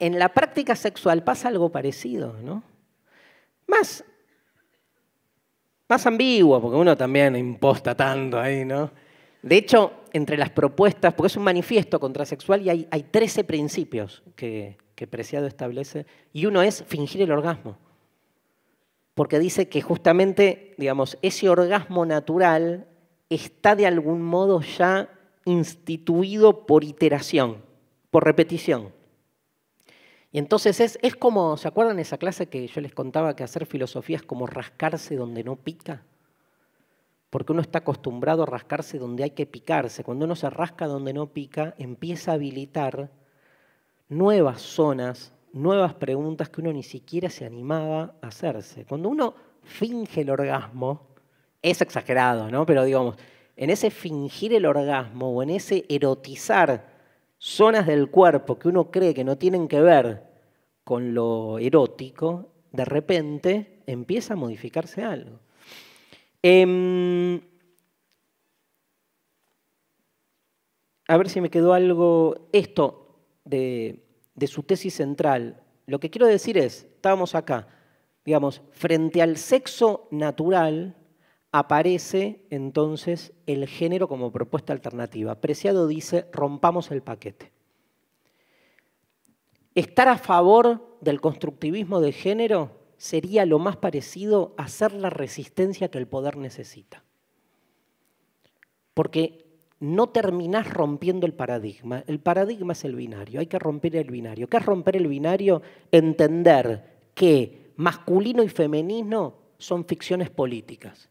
en la práctica sexual pasa algo parecido, ¿no? Más, más ambiguo, porque uno también imposta tanto ahí, ¿no? De hecho, entre las propuestas, porque es un manifiesto contrasexual y hay, hay 13 principios que Preciado establece, y uno es fingir el orgasmo porque dice que justamente, digamos, ese orgasmo natural está de algún modo ya instituido por iteración, por repetición. Y entonces es, como, ¿se acuerdan esa clase que yo les contaba que hacer filosofía es como rascarse donde no pica? Porque uno está acostumbrado a rascarse donde hay que picarse. Cuando uno se rasca donde no pica, empieza a habilitar nuevas zonas nuevas preguntas que uno ni siquiera se animaba a hacerse. Cuando uno finge el orgasmo, es exagerado, ¿no? Pero digamos, en ese fingir el orgasmo o en ese erotizar zonas del cuerpo que uno cree que no tienen que ver con lo erótico, de repente empieza a modificarse algo. Em, a ver si me quedó algo, esto de de su tesis central. Lo que quiero decir es, estábamos acá, digamos, frente al sexo natural aparece entonces el género como propuesta alternativa. Preciado dice, rompamos el paquete. Estar a favor del constructivismo de género sería lo más parecido a ser la resistencia que el poder necesita. Porque no terminás rompiendo el paradigma. El paradigma es el binario, hay que romper el binario. ¿Qué es romper el binario? Entender que masculino y femenino son ficciones políticas.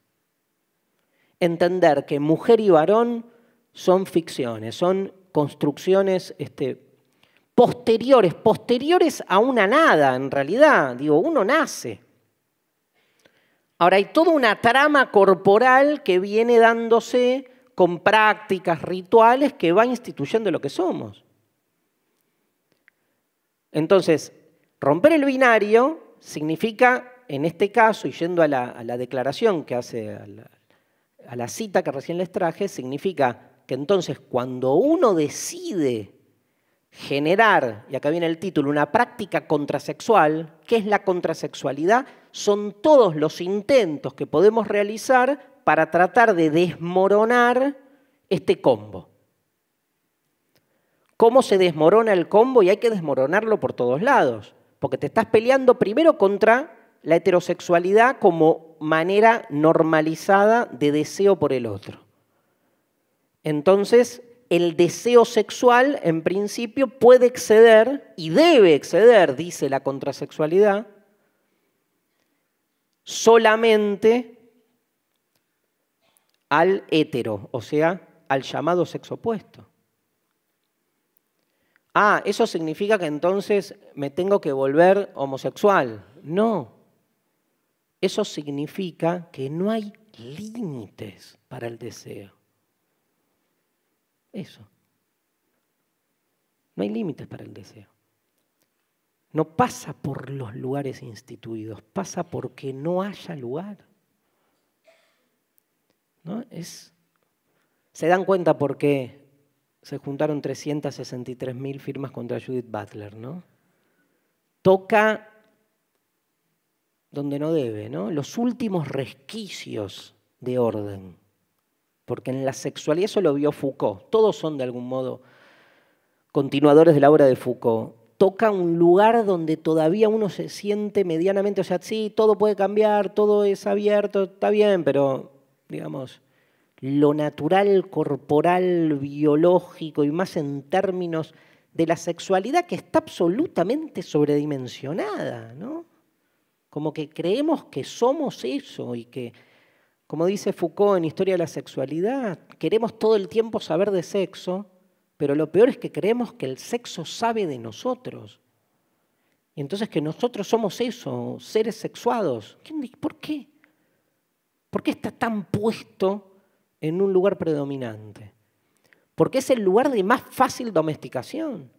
Entender que mujer y varón son ficciones, son construcciones este, posteriores, posteriores a una nada en realidad. Digo, uno nace. Ahora hay toda una trama corporal que viene dándose con prácticas, rituales que van instituyendo lo que somos. Entonces, romper el binario significa, en este caso, y yendo a la, declaración que hace, a la, a la cita que recién les traje, significa que entonces cuando uno decide generar, y acá viene el título, una práctica contrasexual, ¿qué es la contrasexualidad? Son todos los intentos que podemos realizar para tratar de desmoronar este combo. ¿Cómo se desmorona el combo? Y hay que desmoronarlo por todos lados, porque te estás peleando primero contra la heterosexualidad como manera normalizada de deseo por el otro. Entonces, el deseo sexual, en principio, puede exceder y debe exceder, dice la contrasexualidad, solamente al hétero, o sea, al llamado sexo opuesto. Ah, eso significa que entonces me tengo que volver homosexual. No. Eso significa que no hay límites para el deseo. Eso. No hay límites para el deseo. No pasa por los lugares instituidos, pasa porque no haya lugar. Es, se dan cuenta por qué se juntaron 363.000 firmas contra Judith Butler, Toca donde no debe, ¿no? Los últimos resquicios de orden. Porque en la sexualidad, eso lo vio Foucault, todos son de algún modo continuadores de la obra de Foucault. Toca un lugar donde todavía uno se siente medianamente, o sea, sí, todo puede cambiar, todo es abierto, está bien, pero digamos, lo natural, corporal, biológico y más en términos de la sexualidad que está absolutamente sobredimensionada, ¿no? Como que creemos que somos eso y que, como dice Foucault en Historia de la Sexualidad, queremos todo el tiempo saber de sexo, pero lo peor es que creemos que el sexo sabe de nosotros. Y entonces que nosotros somos eso, seres sexuados. ¿Por qué? ¿Por qué está tan puesto en un lugar predominante? Porque es el lugar de más fácil domesticación,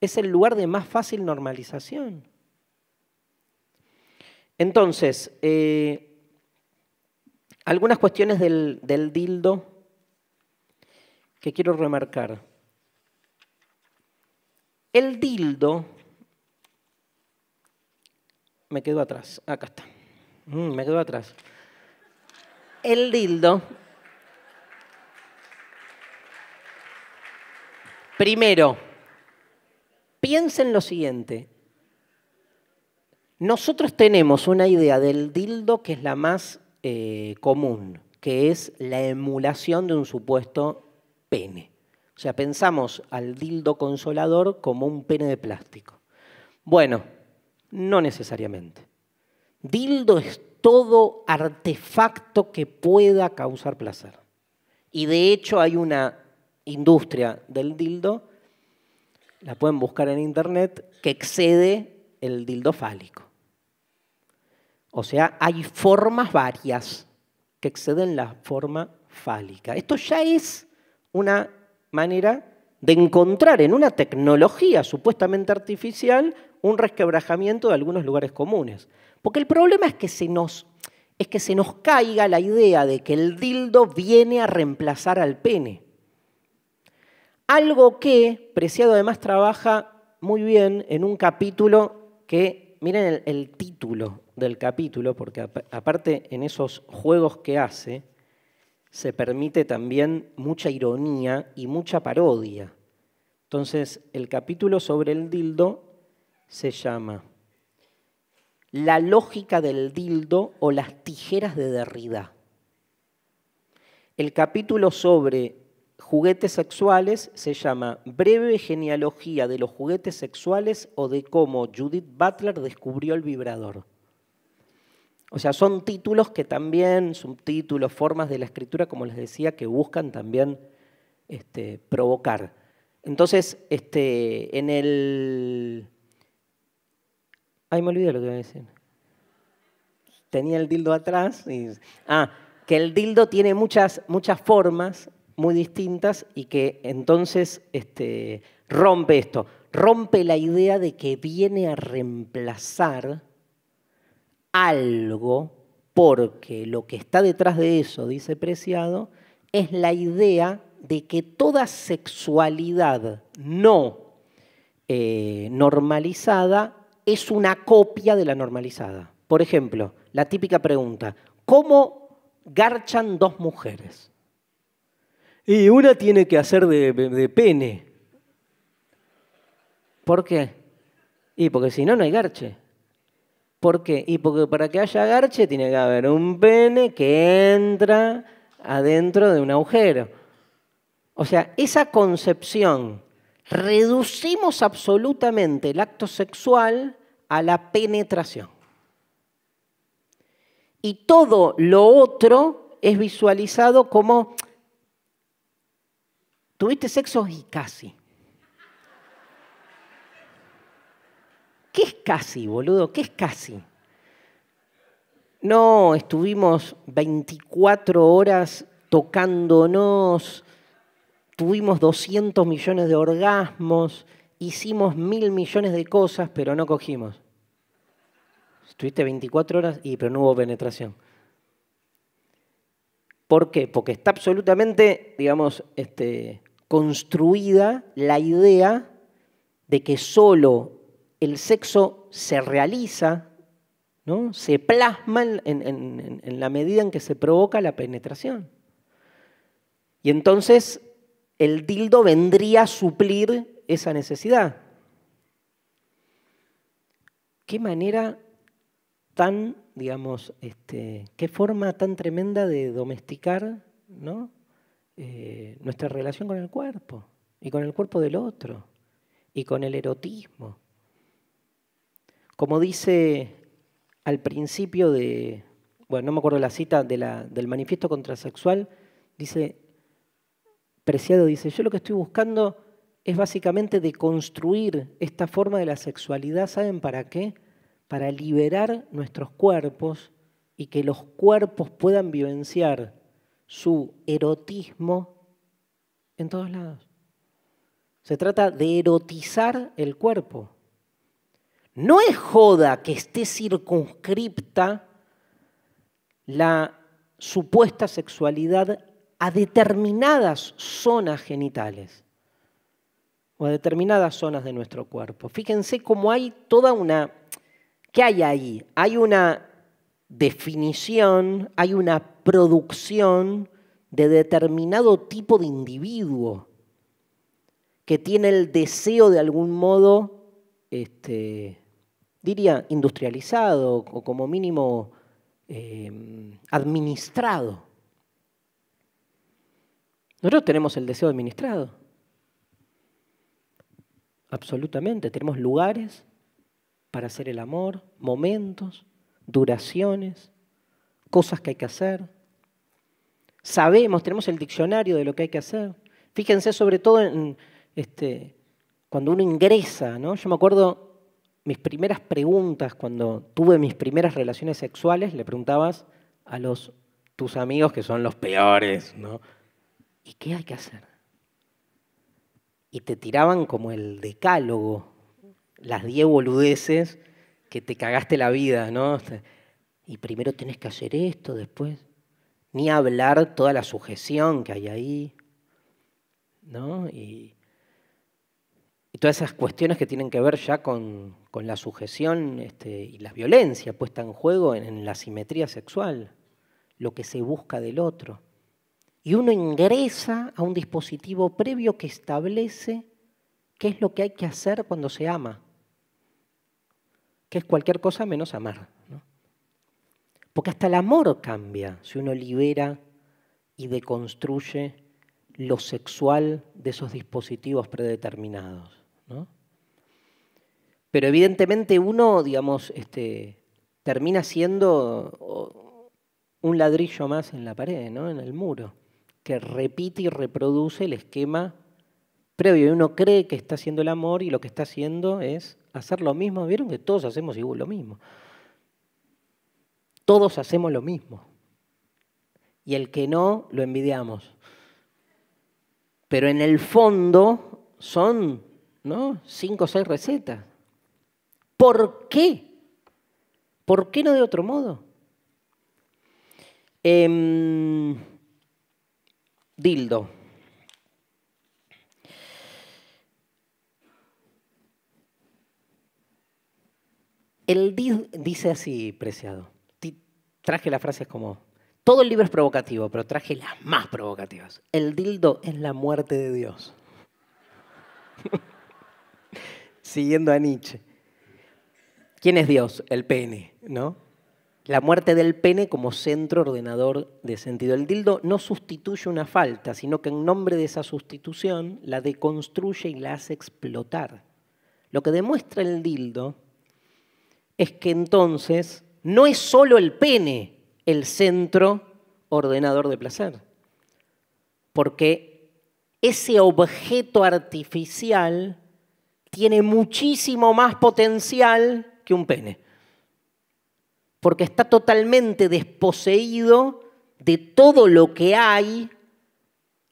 es el lugar de más fácil normalización. Entonces, eh, algunas cuestiones del, dildo que quiero remarcar. El dildo, me quedo atrás, acá está, mm, me quedo atrás el dildo. Primero, piensen lo siguiente. Nosotros tenemos una idea del dildo que es la más eh, común, que es la emulación de un supuesto pene. O sea, pensamos al dildo consolador como un pene de plástico. Bueno, no necesariamente. Dildo es todo artefacto que pueda causar placer. Y de hecho hay una industria del dildo, la pueden buscar en internet, que excede el dildo fálico. O sea, hay formas varias que exceden la forma fálica. Esto ya es una manera de encontrar en una tecnología supuestamente artificial un resquebrajamiento de algunos lugares comunes. Porque el problema es que se nos, es que se nos caiga la idea de que el dildo viene a reemplazar al pene. Algo que Preciado además trabaja muy bien en un capítulo que, miren el título del capítulo, porque aparte en esos juegos que hace, se permite también mucha ironía y mucha parodia. Entonces, el capítulo sobre el dildo se llama La lógica del dildo o las tijeras de Derrida. El capítulo sobre juguetes sexuales se llama Breve genealogía de los juguetes sexuales o de cómo Judith Butler descubrió el vibrador. O sea, son títulos que también, subtítulos, formas de la escritura, como les decía, que buscan también este, provocar. Entonces, este, en el Ay, me olvidé lo que iba a decir. Tenía el dildo atrás y... Ah, que el dildo tiene muchas, muchas formas muy distintas y que entonces este, rompe esto. Rompe la idea de que viene a reemplazar algo porque lo que está detrás de eso, dice Preciado, es la idea de que toda sexualidad no eh, normalizada es una copia de la normalizada. Por ejemplo, la típica pregunta, ¿cómo garchan dos mujeres? Y una tiene que hacer de, pene. ¿Por qué? Y porque si no, no hay garche. ¿Por qué? Y porque para que haya garche tiene que haber un pene que entra adentro de un agujero. O sea, esa concepción reducimos absolutamente el acto sexual a la penetración. Y todo lo otro es visualizado como, tuviste sexo y casi. ¿Qué es casi, boludo? ¿Qué es casi? No, estuvimos 24 horas tocándonos, tuvimos 200 millones de orgasmos, hicimos mil millones de cosas, pero no cogimos. Estuviste 24 horas y pero no hubo penetración. ¿Por qué? Porque está absolutamente, digamos, este, construida la idea de que solo el sexo se realiza, ¿no? se plasma en la medida en que se provoca la penetración. Y entonces el dildo vendría a suplir esa necesidad. Qué manera tan, digamos, este, qué forma tan tremenda de domesticar ¿no? Eh, nuestra relación con el cuerpo y con el cuerpo del otro y con el erotismo. Como dice al principio de, bueno, no me acuerdo la cita del manifiesto contrasexual, dice, Preciado dice, yo lo que estoy buscando es básicamente deconstruir esta forma de la sexualidad, ¿saben para qué? Para liberar nuestros cuerpos y que los cuerpos puedan vivenciar su erotismo en todos lados. Se trata de erotizar el cuerpo. No es joda que esté circunscripta la supuesta sexualidad a determinadas zonas genitales o a determinadas zonas de nuestro cuerpo. Fíjense cómo hay toda una... ¿Qué hay ahí? Hay una definición, hay una producción de determinado tipo de individuo que tiene el deseo de algún modo, este, diría, industrializado o como mínimo eh, administrado. Nosotros tenemos el deseo administrado. Absolutamente. Tenemos lugares para hacer el amor, momentos, duraciones, cosas que hay que hacer. Sabemos, tenemos el diccionario de lo que hay que hacer. Fíjense sobre todo en, este, cuando uno ingresa, ¿no? Yo me acuerdo mis primeras preguntas cuando tuve mis primeras relaciones sexuales, le preguntabas a los tus amigos que son los peores, ¿no? ¿Y qué hay que hacer? Y te tiraban como el decálogo, las diez boludeces que te cagaste la vida, ¿no? Y primero tenés que hacer esto, después. Ni hablar toda la sujeción que hay ahí, ¿no? Y, todas esas cuestiones que tienen que ver ya con, la sujeción este, y la violencia puesta en juego en la simetría sexual, lo que se busca del otro y uno ingresa a un dispositivo previo que establece qué es lo que hay que hacer cuando se ama, que es cualquier cosa menos amar. Porque hasta el amor cambia si uno libera y deconstruye lo sexual de esos dispositivos predeterminados. Pero evidentemente uno, digamos, este, termina siendo un ladrillo más en la pared, ¿no? en el muro que repite y reproduce el esquema previo. Y uno cree que está haciendo el amor y lo que está haciendo es hacer lo mismo. Vieron que todos hacemos lo mismo. Todos hacemos lo mismo. Y el que no, lo envidiamos. Pero en el fondo son ¿no? cinco o seis recetas. ¿Por qué? ¿Por qué no de otro modo? Em, dildo. El dildo dice así, preciado. Traje las frases como, todo el libro es provocativo, pero traje las más provocativas. El dildo es la muerte de Dios. Siguiendo a Nietzsche. ¿Quién es Dios? El pene, ¿no? La muerte del pene como centro ordenador de sentido. El dildo no sustituye una falta, sino que en nombre de esa sustitución la deconstruye y la hace explotar. Lo que demuestra el dildo es que entonces no es solo el pene el centro ordenador de placer, porque ese objeto artificial tiene muchísimo más potencial que un pene porque está totalmente desposeído de todo lo que hay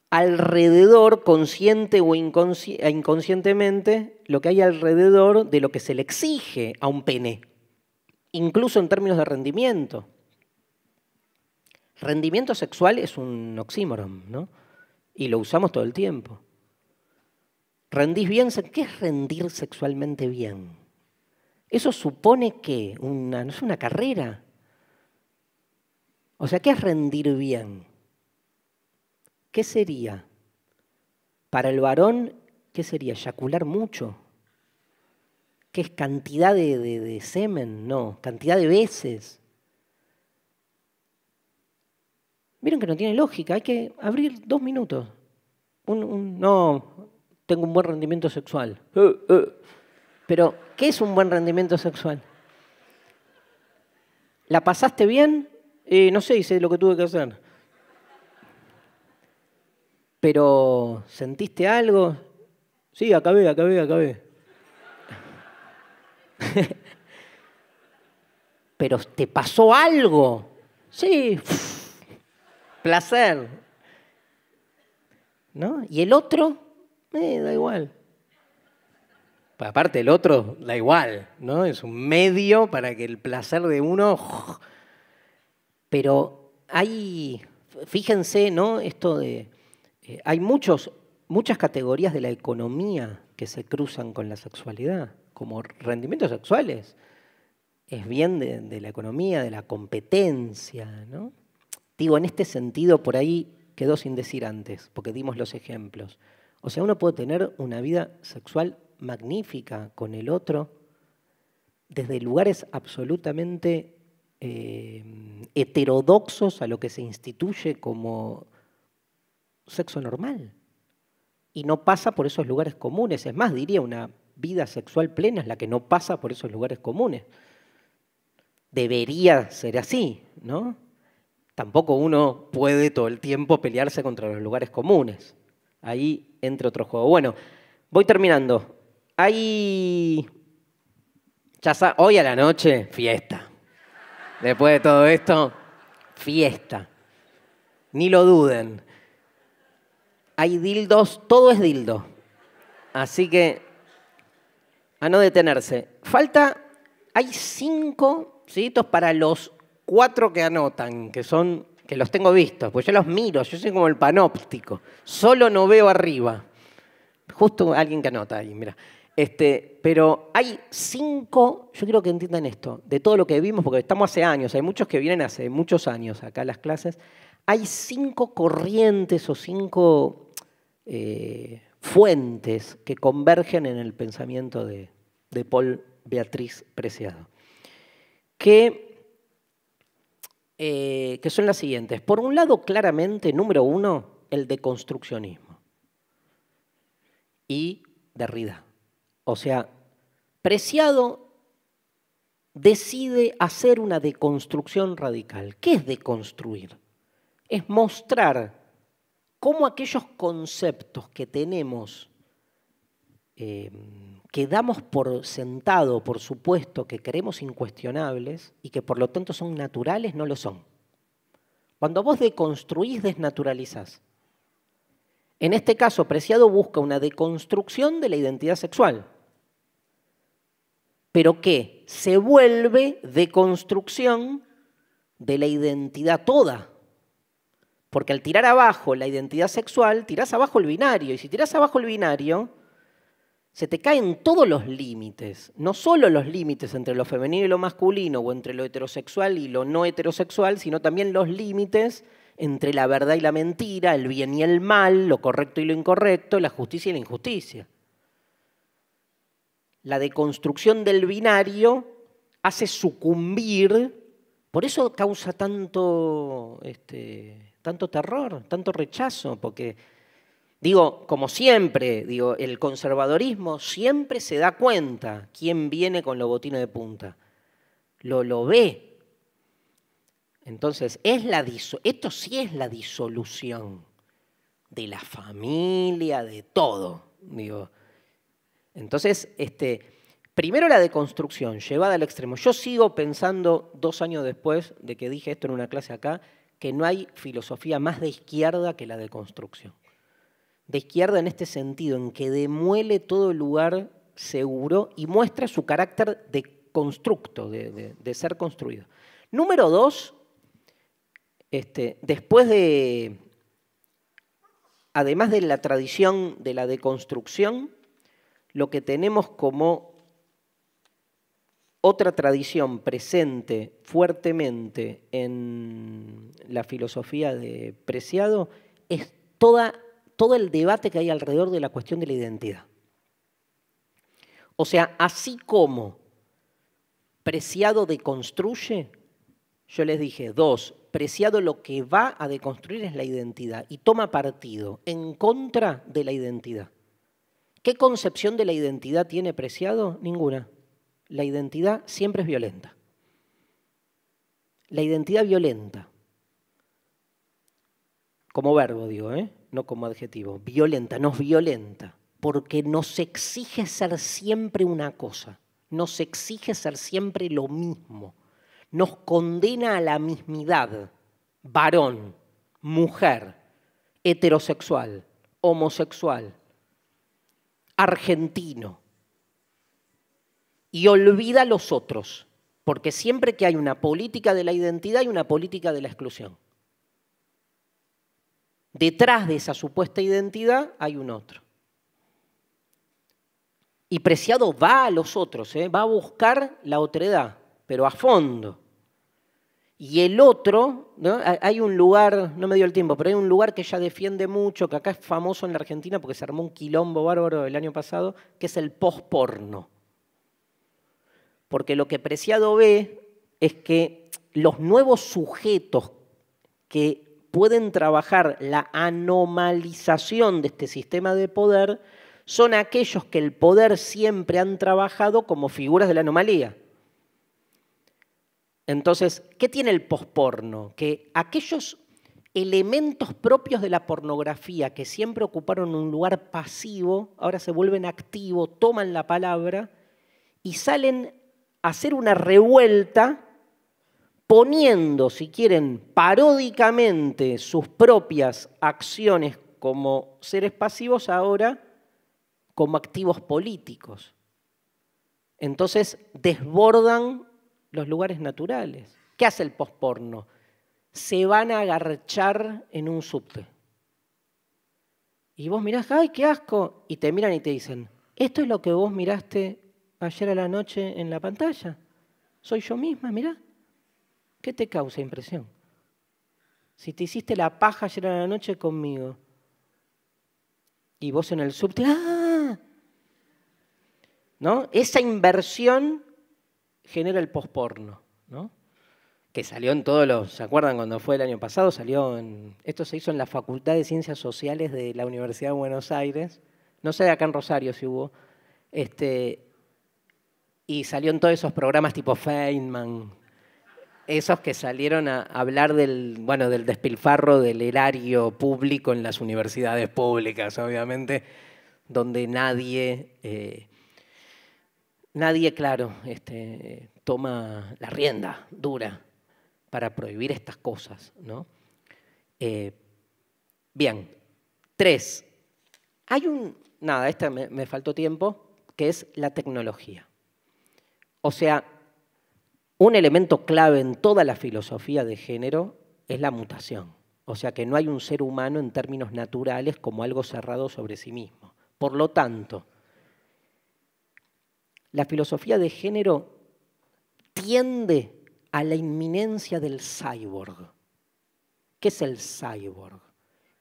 alrededor, consciente o e inconscientemente, lo que hay alrededor de lo que se le exige a un pene, incluso en términos de rendimiento. Rendimiento sexual es un oxímoron, ¿no? Y lo usamos todo el tiempo. Rendís bien, ¿qué es rendir sexualmente bien? Eso supone que no es una carrera. O sea, ¿qué es rendir bien? ¿Qué sería? Para el varón, ¿qué sería? Eyacular mucho. ¿Qué es cantidad de, semen? No, cantidad de veces. Vieron que no tiene lógica, hay que abrir dos minutos. no, tengo un buen rendimiento sexual. Eh, eh. Pero, ¿qué es un buen rendimiento sexual? ¿La pasaste bien? Eh, no sé, hice lo que tuve que hacer. Pero, ¿sentiste algo? Sí, acabé, acabé, acabé. Pero, ¿te pasó algo? Sí, placer. ¿No? Y el otro, eh, da igual. Pues aparte el otro da igual, ¿no? Es un medio para que el placer de uno... Pero hay, fíjense, ¿no? Esto de... Eh, hay muchos, muchas categorías de la economía que se cruzan con la sexualidad, como rendimientos sexuales. Es bien de, la economía, de la competencia, ¿no? Digo, en este sentido, por ahí quedó sin decir antes, porque dimos los ejemplos. O sea, uno puede tener una vida sexual magnífica con el otro, desde lugares absolutamente eh, heterodoxos a lo que se instituye como sexo normal. Y no pasa por esos lugares comunes. Es más, diría, una vida sexual plena es la que no pasa por esos lugares comunes. Debería ser así, ¿no? Tampoco uno puede todo el tiempo pelearse contra los lugares comunes. Ahí entra otro juego. Bueno, voy terminando. Hay. Ya hoy a la noche, fiesta. Después de todo esto, fiesta. Ni lo duden. Hay dildos, todo es dildo. Así que, a no detenerse. Falta, hay cinco cintos para los cuatro que anotan, que son, que los tengo vistos, pues yo los miro, yo soy como el panóptico. Solo no veo arriba. Justo alguien que anota ahí, mira. Este, pero hay cinco, yo quiero que entiendan esto, de todo lo que vimos, porque estamos hace años, hay muchos que vienen hace muchos años acá a las clases, hay cinco corrientes o cinco eh, fuentes que convergen en el pensamiento de, Paul Beatriz Preciado, que, eh, que son las siguientes. Por un lado, claramente, número uno, el deconstruccionismo y Derrida o sea, Preciado decide hacer una deconstrucción radical. ¿Qué es deconstruir? Es mostrar cómo aquellos conceptos que tenemos, eh, que damos por sentado, por supuesto, que creemos incuestionables y que por lo tanto son naturales, no lo son. Cuando vos deconstruís, desnaturalizás. En este caso, Preciado busca una deconstrucción de la identidad sexual pero que se vuelve de construcción de la identidad toda. Porque al tirar abajo la identidad sexual, tiras abajo el binario. Y si tiras abajo el binario, se te caen todos los límites. No solo los límites entre lo femenino y lo masculino, o entre lo heterosexual y lo no heterosexual, sino también los límites entre la verdad y la mentira, el bien y el mal, lo correcto y lo incorrecto, la justicia y la injusticia la deconstrucción del binario hace sucumbir, por eso causa tanto, este, tanto terror, tanto rechazo, porque Digo, como siempre, el conservadorismo siempre se da cuenta quién viene con los botines de punta. Lo, lo ve. Entonces, es la esto sí es la disolución de la familia, de todo. Digo, entonces, este, primero la deconstrucción llevada al extremo. Yo sigo pensando dos años después de que dije esto en una clase acá, que no hay filosofía más de izquierda que la deconstrucción. De izquierda en este sentido, en que demuele todo el lugar seguro y muestra su carácter de constructo, de, ser construido. Número dos, este, después de, además de la tradición de la deconstrucción, lo que tenemos como otra tradición presente fuertemente en la filosofía de Preciado es todo el debate que hay alrededor de la cuestión de la identidad. O sea, así como Preciado deconstruye, yo les dije, dos, Preciado lo que va a deconstruir es la identidad y toma partido en contra de la identidad. ¿Qué concepción de la identidad tiene Preciado? Ninguna. La identidad siempre es violenta. La identidad violenta. Como verbo, digo, ¿eh? no como adjetivo. Violenta, nos violenta. Porque nos exige ser siempre una cosa. Nos exige ser siempre lo mismo. Nos condena a la mismidad. Varón, mujer, heterosexual, homosexual, argentino. Y olvida a los otros, porque siempre que hay una política de la identidad hay una política de la exclusión. Detrás de esa supuesta identidad hay un otro. Y Preciado va a los otros, ¿eh? va a buscar la otredad, pero a fondo. Y el otro, hay un lugar, no me dio el tiempo, pero hay un lugar que ya defiende mucho, que acá es famoso en la Argentina porque se armó un quilombo bárbaro el año pasado, que es el posporno. Porque lo que Preciado ve es que los nuevos sujetos que pueden trabajar la anomalización de este sistema de poder son aquellos que el poder siempre han trabajado como figuras de la anomalía. Entonces, ¿qué tiene el posporno? Que aquellos elementos propios de la pornografía que siempre ocuparon un lugar pasivo, ahora se vuelven activos, toman la palabra y salen a hacer una revuelta poniendo, si quieren, paródicamente sus propias acciones como seres pasivos ahora como activos políticos. Entonces desbordan los lugares naturales. ¿Qué hace el posporno? Se van a agarchar en un subte. Y vos mirás, ¡ay, qué asco! Y te miran y te dicen, esto es lo que vos miraste ayer a la noche en la pantalla. Soy yo misma, mirá. ¿Qué te causa impresión? Si te hiciste la paja ayer a la noche conmigo y vos en el subte, ¡ah! ¿No? Esa inversión genera el posporno, ¿no? que salió en todos los, ¿se acuerdan cuando fue el año pasado? Salió en, esto se hizo en la Facultad de Ciencias Sociales de la Universidad de Buenos Aires, no sé de acá en Rosario si hubo, este, y salió en todos esos programas tipo Feynman, esos que salieron a hablar del, bueno, del despilfarro del erario público en las universidades públicas, obviamente, donde nadie... Eh, nadie, claro, este, toma la rienda dura para prohibir estas cosas, ¿no? Eh, bien, tres, hay un, nada, este me faltó tiempo, que es la tecnología. O sea, un elemento clave en toda la filosofía de género es la mutación. O sea que no hay un ser humano en términos naturales como algo cerrado sobre sí mismo. Por lo tanto, la filosofía de género tiende a la inminencia del cyborg. ¿Qué es el cyborg?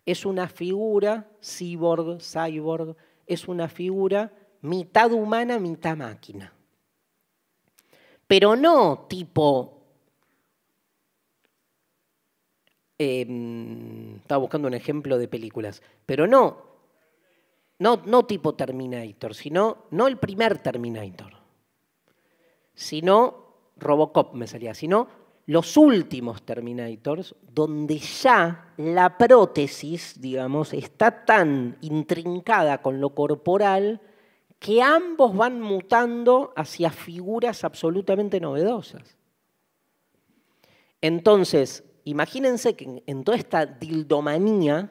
Es una figura, cyborg, cyborg, es una figura mitad humana, mitad máquina. Pero no tipo... Em, estaba buscando un ejemplo de películas, pero no no, tipo Terminator, sino, no el primer Terminator, sino Robocop me salía, sino los últimos Terminators, donde ya la prótesis, digamos, está tan intrincada con lo corporal que ambos van mutando hacia figuras absolutamente novedosas. Entonces, imagínense que en toda esta dildomanía,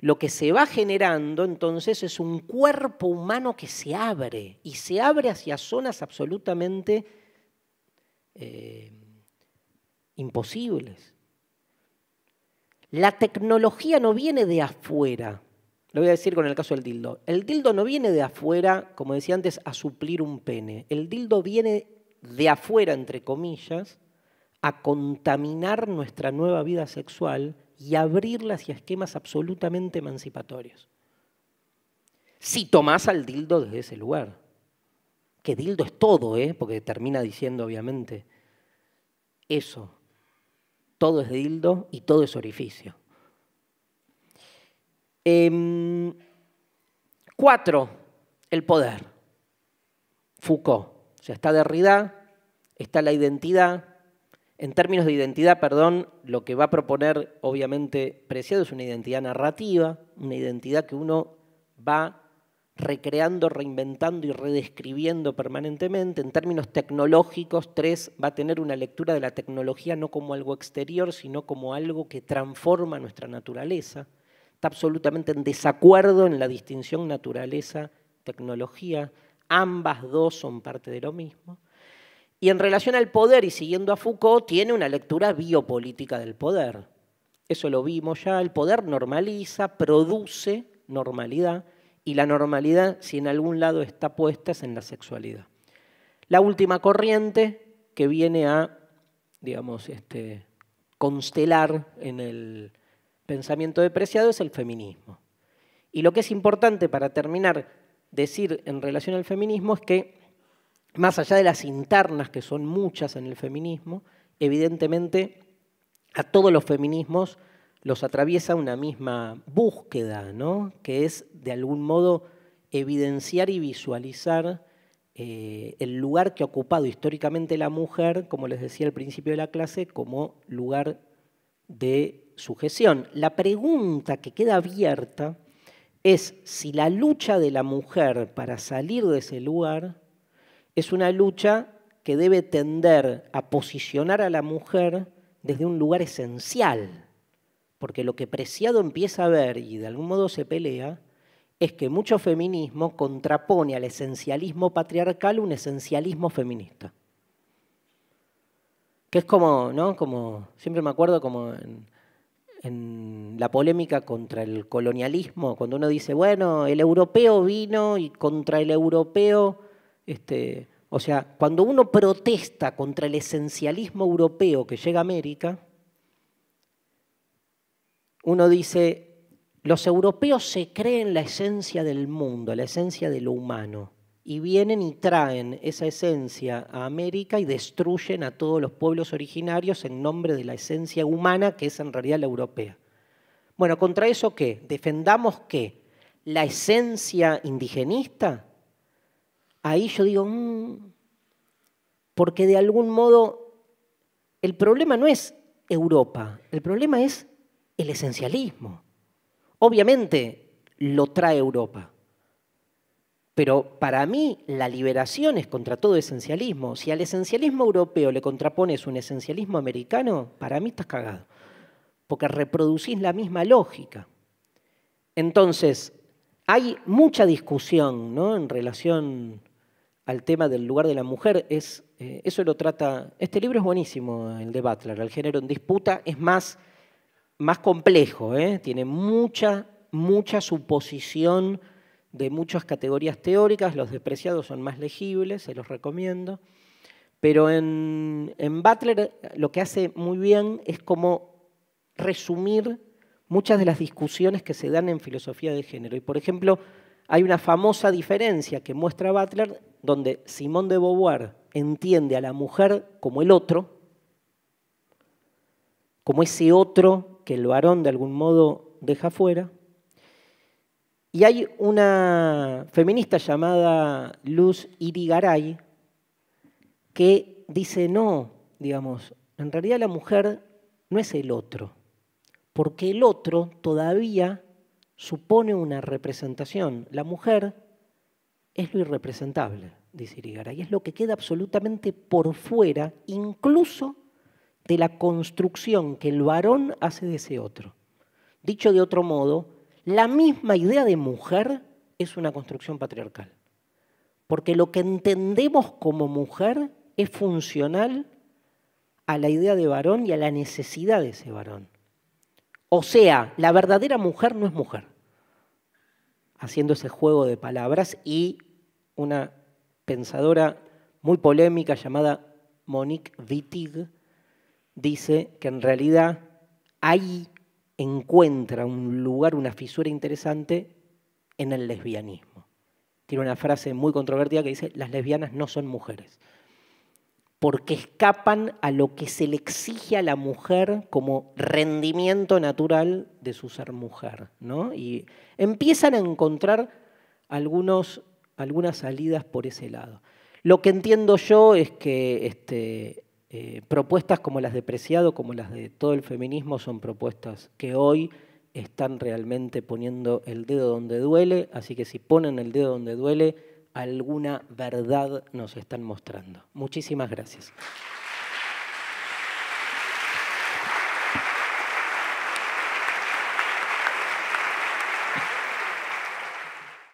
lo que se va generando entonces es un cuerpo humano que se abre y se abre hacia zonas absolutamente eh, imposibles. La tecnología no viene de afuera. Lo voy a decir con el caso del dildo. El dildo no viene de afuera, como decía antes, a suplir un pene. El dildo viene de afuera, entre comillas, a contaminar nuestra nueva vida sexual y abrirlas y esquemas absolutamente emancipatorios. Si tomás al dildo desde ese lugar, que dildo es todo, ¿eh? porque termina diciendo obviamente eso, todo es dildo y todo es orificio. Em, cuatro, el poder. Foucault. O sea, está Derrida, está la identidad, en términos de identidad, perdón, lo que va a proponer obviamente Preciado es una identidad narrativa, una identidad que uno va recreando, reinventando y redescribiendo permanentemente. En términos tecnológicos, tres, va a tener una lectura de la tecnología no como algo exterior, sino como algo que transforma nuestra naturaleza. Está absolutamente en desacuerdo en la distinción naturaleza-tecnología. Ambas dos son parte de lo mismo. Y en relación al poder, y siguiendo a Foucault, tiene una lectura biopolítica del poder. Eso lo vimos ya, el poder normaliza, produce normalidad, y la normalidad, si en algún lado está puesta, es en la sexualidad. La última corriente que viene a, digamos, este, constelar en el pensamiento depreciado es el feminismo. Y lo que es importante para terminar decir en relación al feminismo es que más allá de las internas, que son muchas en el feminismo, evidentemente a todos los feminismos los atraviesa una misma búsqueda, ¿no? que es de algún modo evidenciar y visualizar eh, el lugar que ha ocupado históricamente la mujer, como les decía al principio de la clase, como lugar de sujeción. La pregunta que queda abierta es si la lucha de la mujer para salir de ese lugar es una lucha que debe tender a posicionar a la mujer desde un lugar esencial, porque lo que Preciado empieza a ver y de algún modo se pelea es que mucho feminismo contrapone al esencialismo patriarcal un esencialismo feminista. Que es como, ¿no? Como, siempre me acuerdo como en, en la polémica contra el colonialismo, cuando uno dice, bueno, el europeo vino y contra el europeo este, o sea, cuando uno protesta contra el esencialismo europeo que llega a América, uno dice, los europeos se creen la esencia del mundo, la esencia de lo humano, y vienen y traen esa esencia a América y destruyen a todos los pueblos originarios en nombre de la esencia humana que es en realidad la europea. Bueno, ¿contra eso qué? ¿Defendamos qué? ¿La esencia indigenista? ahí yo digo, mm", porque de algún modo el problema no es Europa, el problema es el esencialismo. Obviamente lo trae Europa, pero para mí la liberación es contra todo esencialismo. Si al esencialismo europeo le contrapones un esencialismo americano, para mí estás cagado, porque reproducís la misma lógica. Entonces, hay mucha discusión ¿no? en relación al tema del lugar de la mujer, es, eh, eso lo trata, este libro es buenísimo, el de Butler, el género en disputa, es más, más complejo, ¿eh? tiene mucha, mucha suposición de muchas categorías teóricas, los despreciados son más legibles, se los recomiendo, pero en, en Butler lo que hace muy bien es como resumir muchas de las discusiones que se dan en filosofía de género. Y por ejemplo, hay una famosa diferencia que muestra Butler donde Simón de Beauvoir entiende a la mujer como el otro, como ese otro que el varón de algún modo deja fuera. Y hay una feminista llamada Luz Irigaray que dice, no, digamos, en realidad la mujer no es el otro, porque el otro todavía supone una representación. La mujer es lo irrepresentable, dice y es lo que queda absolutamente por fuera, incluso de la construcción que el varón hace de ese otro. Dicho de otro modo, la misma idea de mujer es una construcción patriarcal, porque lo que entendemos como mujer es funcional a la idea de varón y a la necesidad de ese varón. O sea, la verdadera mujer no es mujer haciendo ese juego de palabras y una pensadora muy polémica llamada Monique Wittig dice que en realidad ahí encuentra un lugar, una fisura interesante en el lesbianismo. Tiene una frase muy controvertida que dice, las lesbianas no son mujeres porque escapan a lo que se le exige a la mujer como rendimiento natural de su ser mujer. Y empiezan a encontrar algunas salidas por ese lado. Lo que entiendo yo es que este, eh, propuestas como las de Preciado, como las de todo el feminismo, son propuestas que hoy están realmente poniendo el dedo donde duele, así que si ponen el dedo donde duele, alguna verdad nos están mostrando. Muchísimas gracias.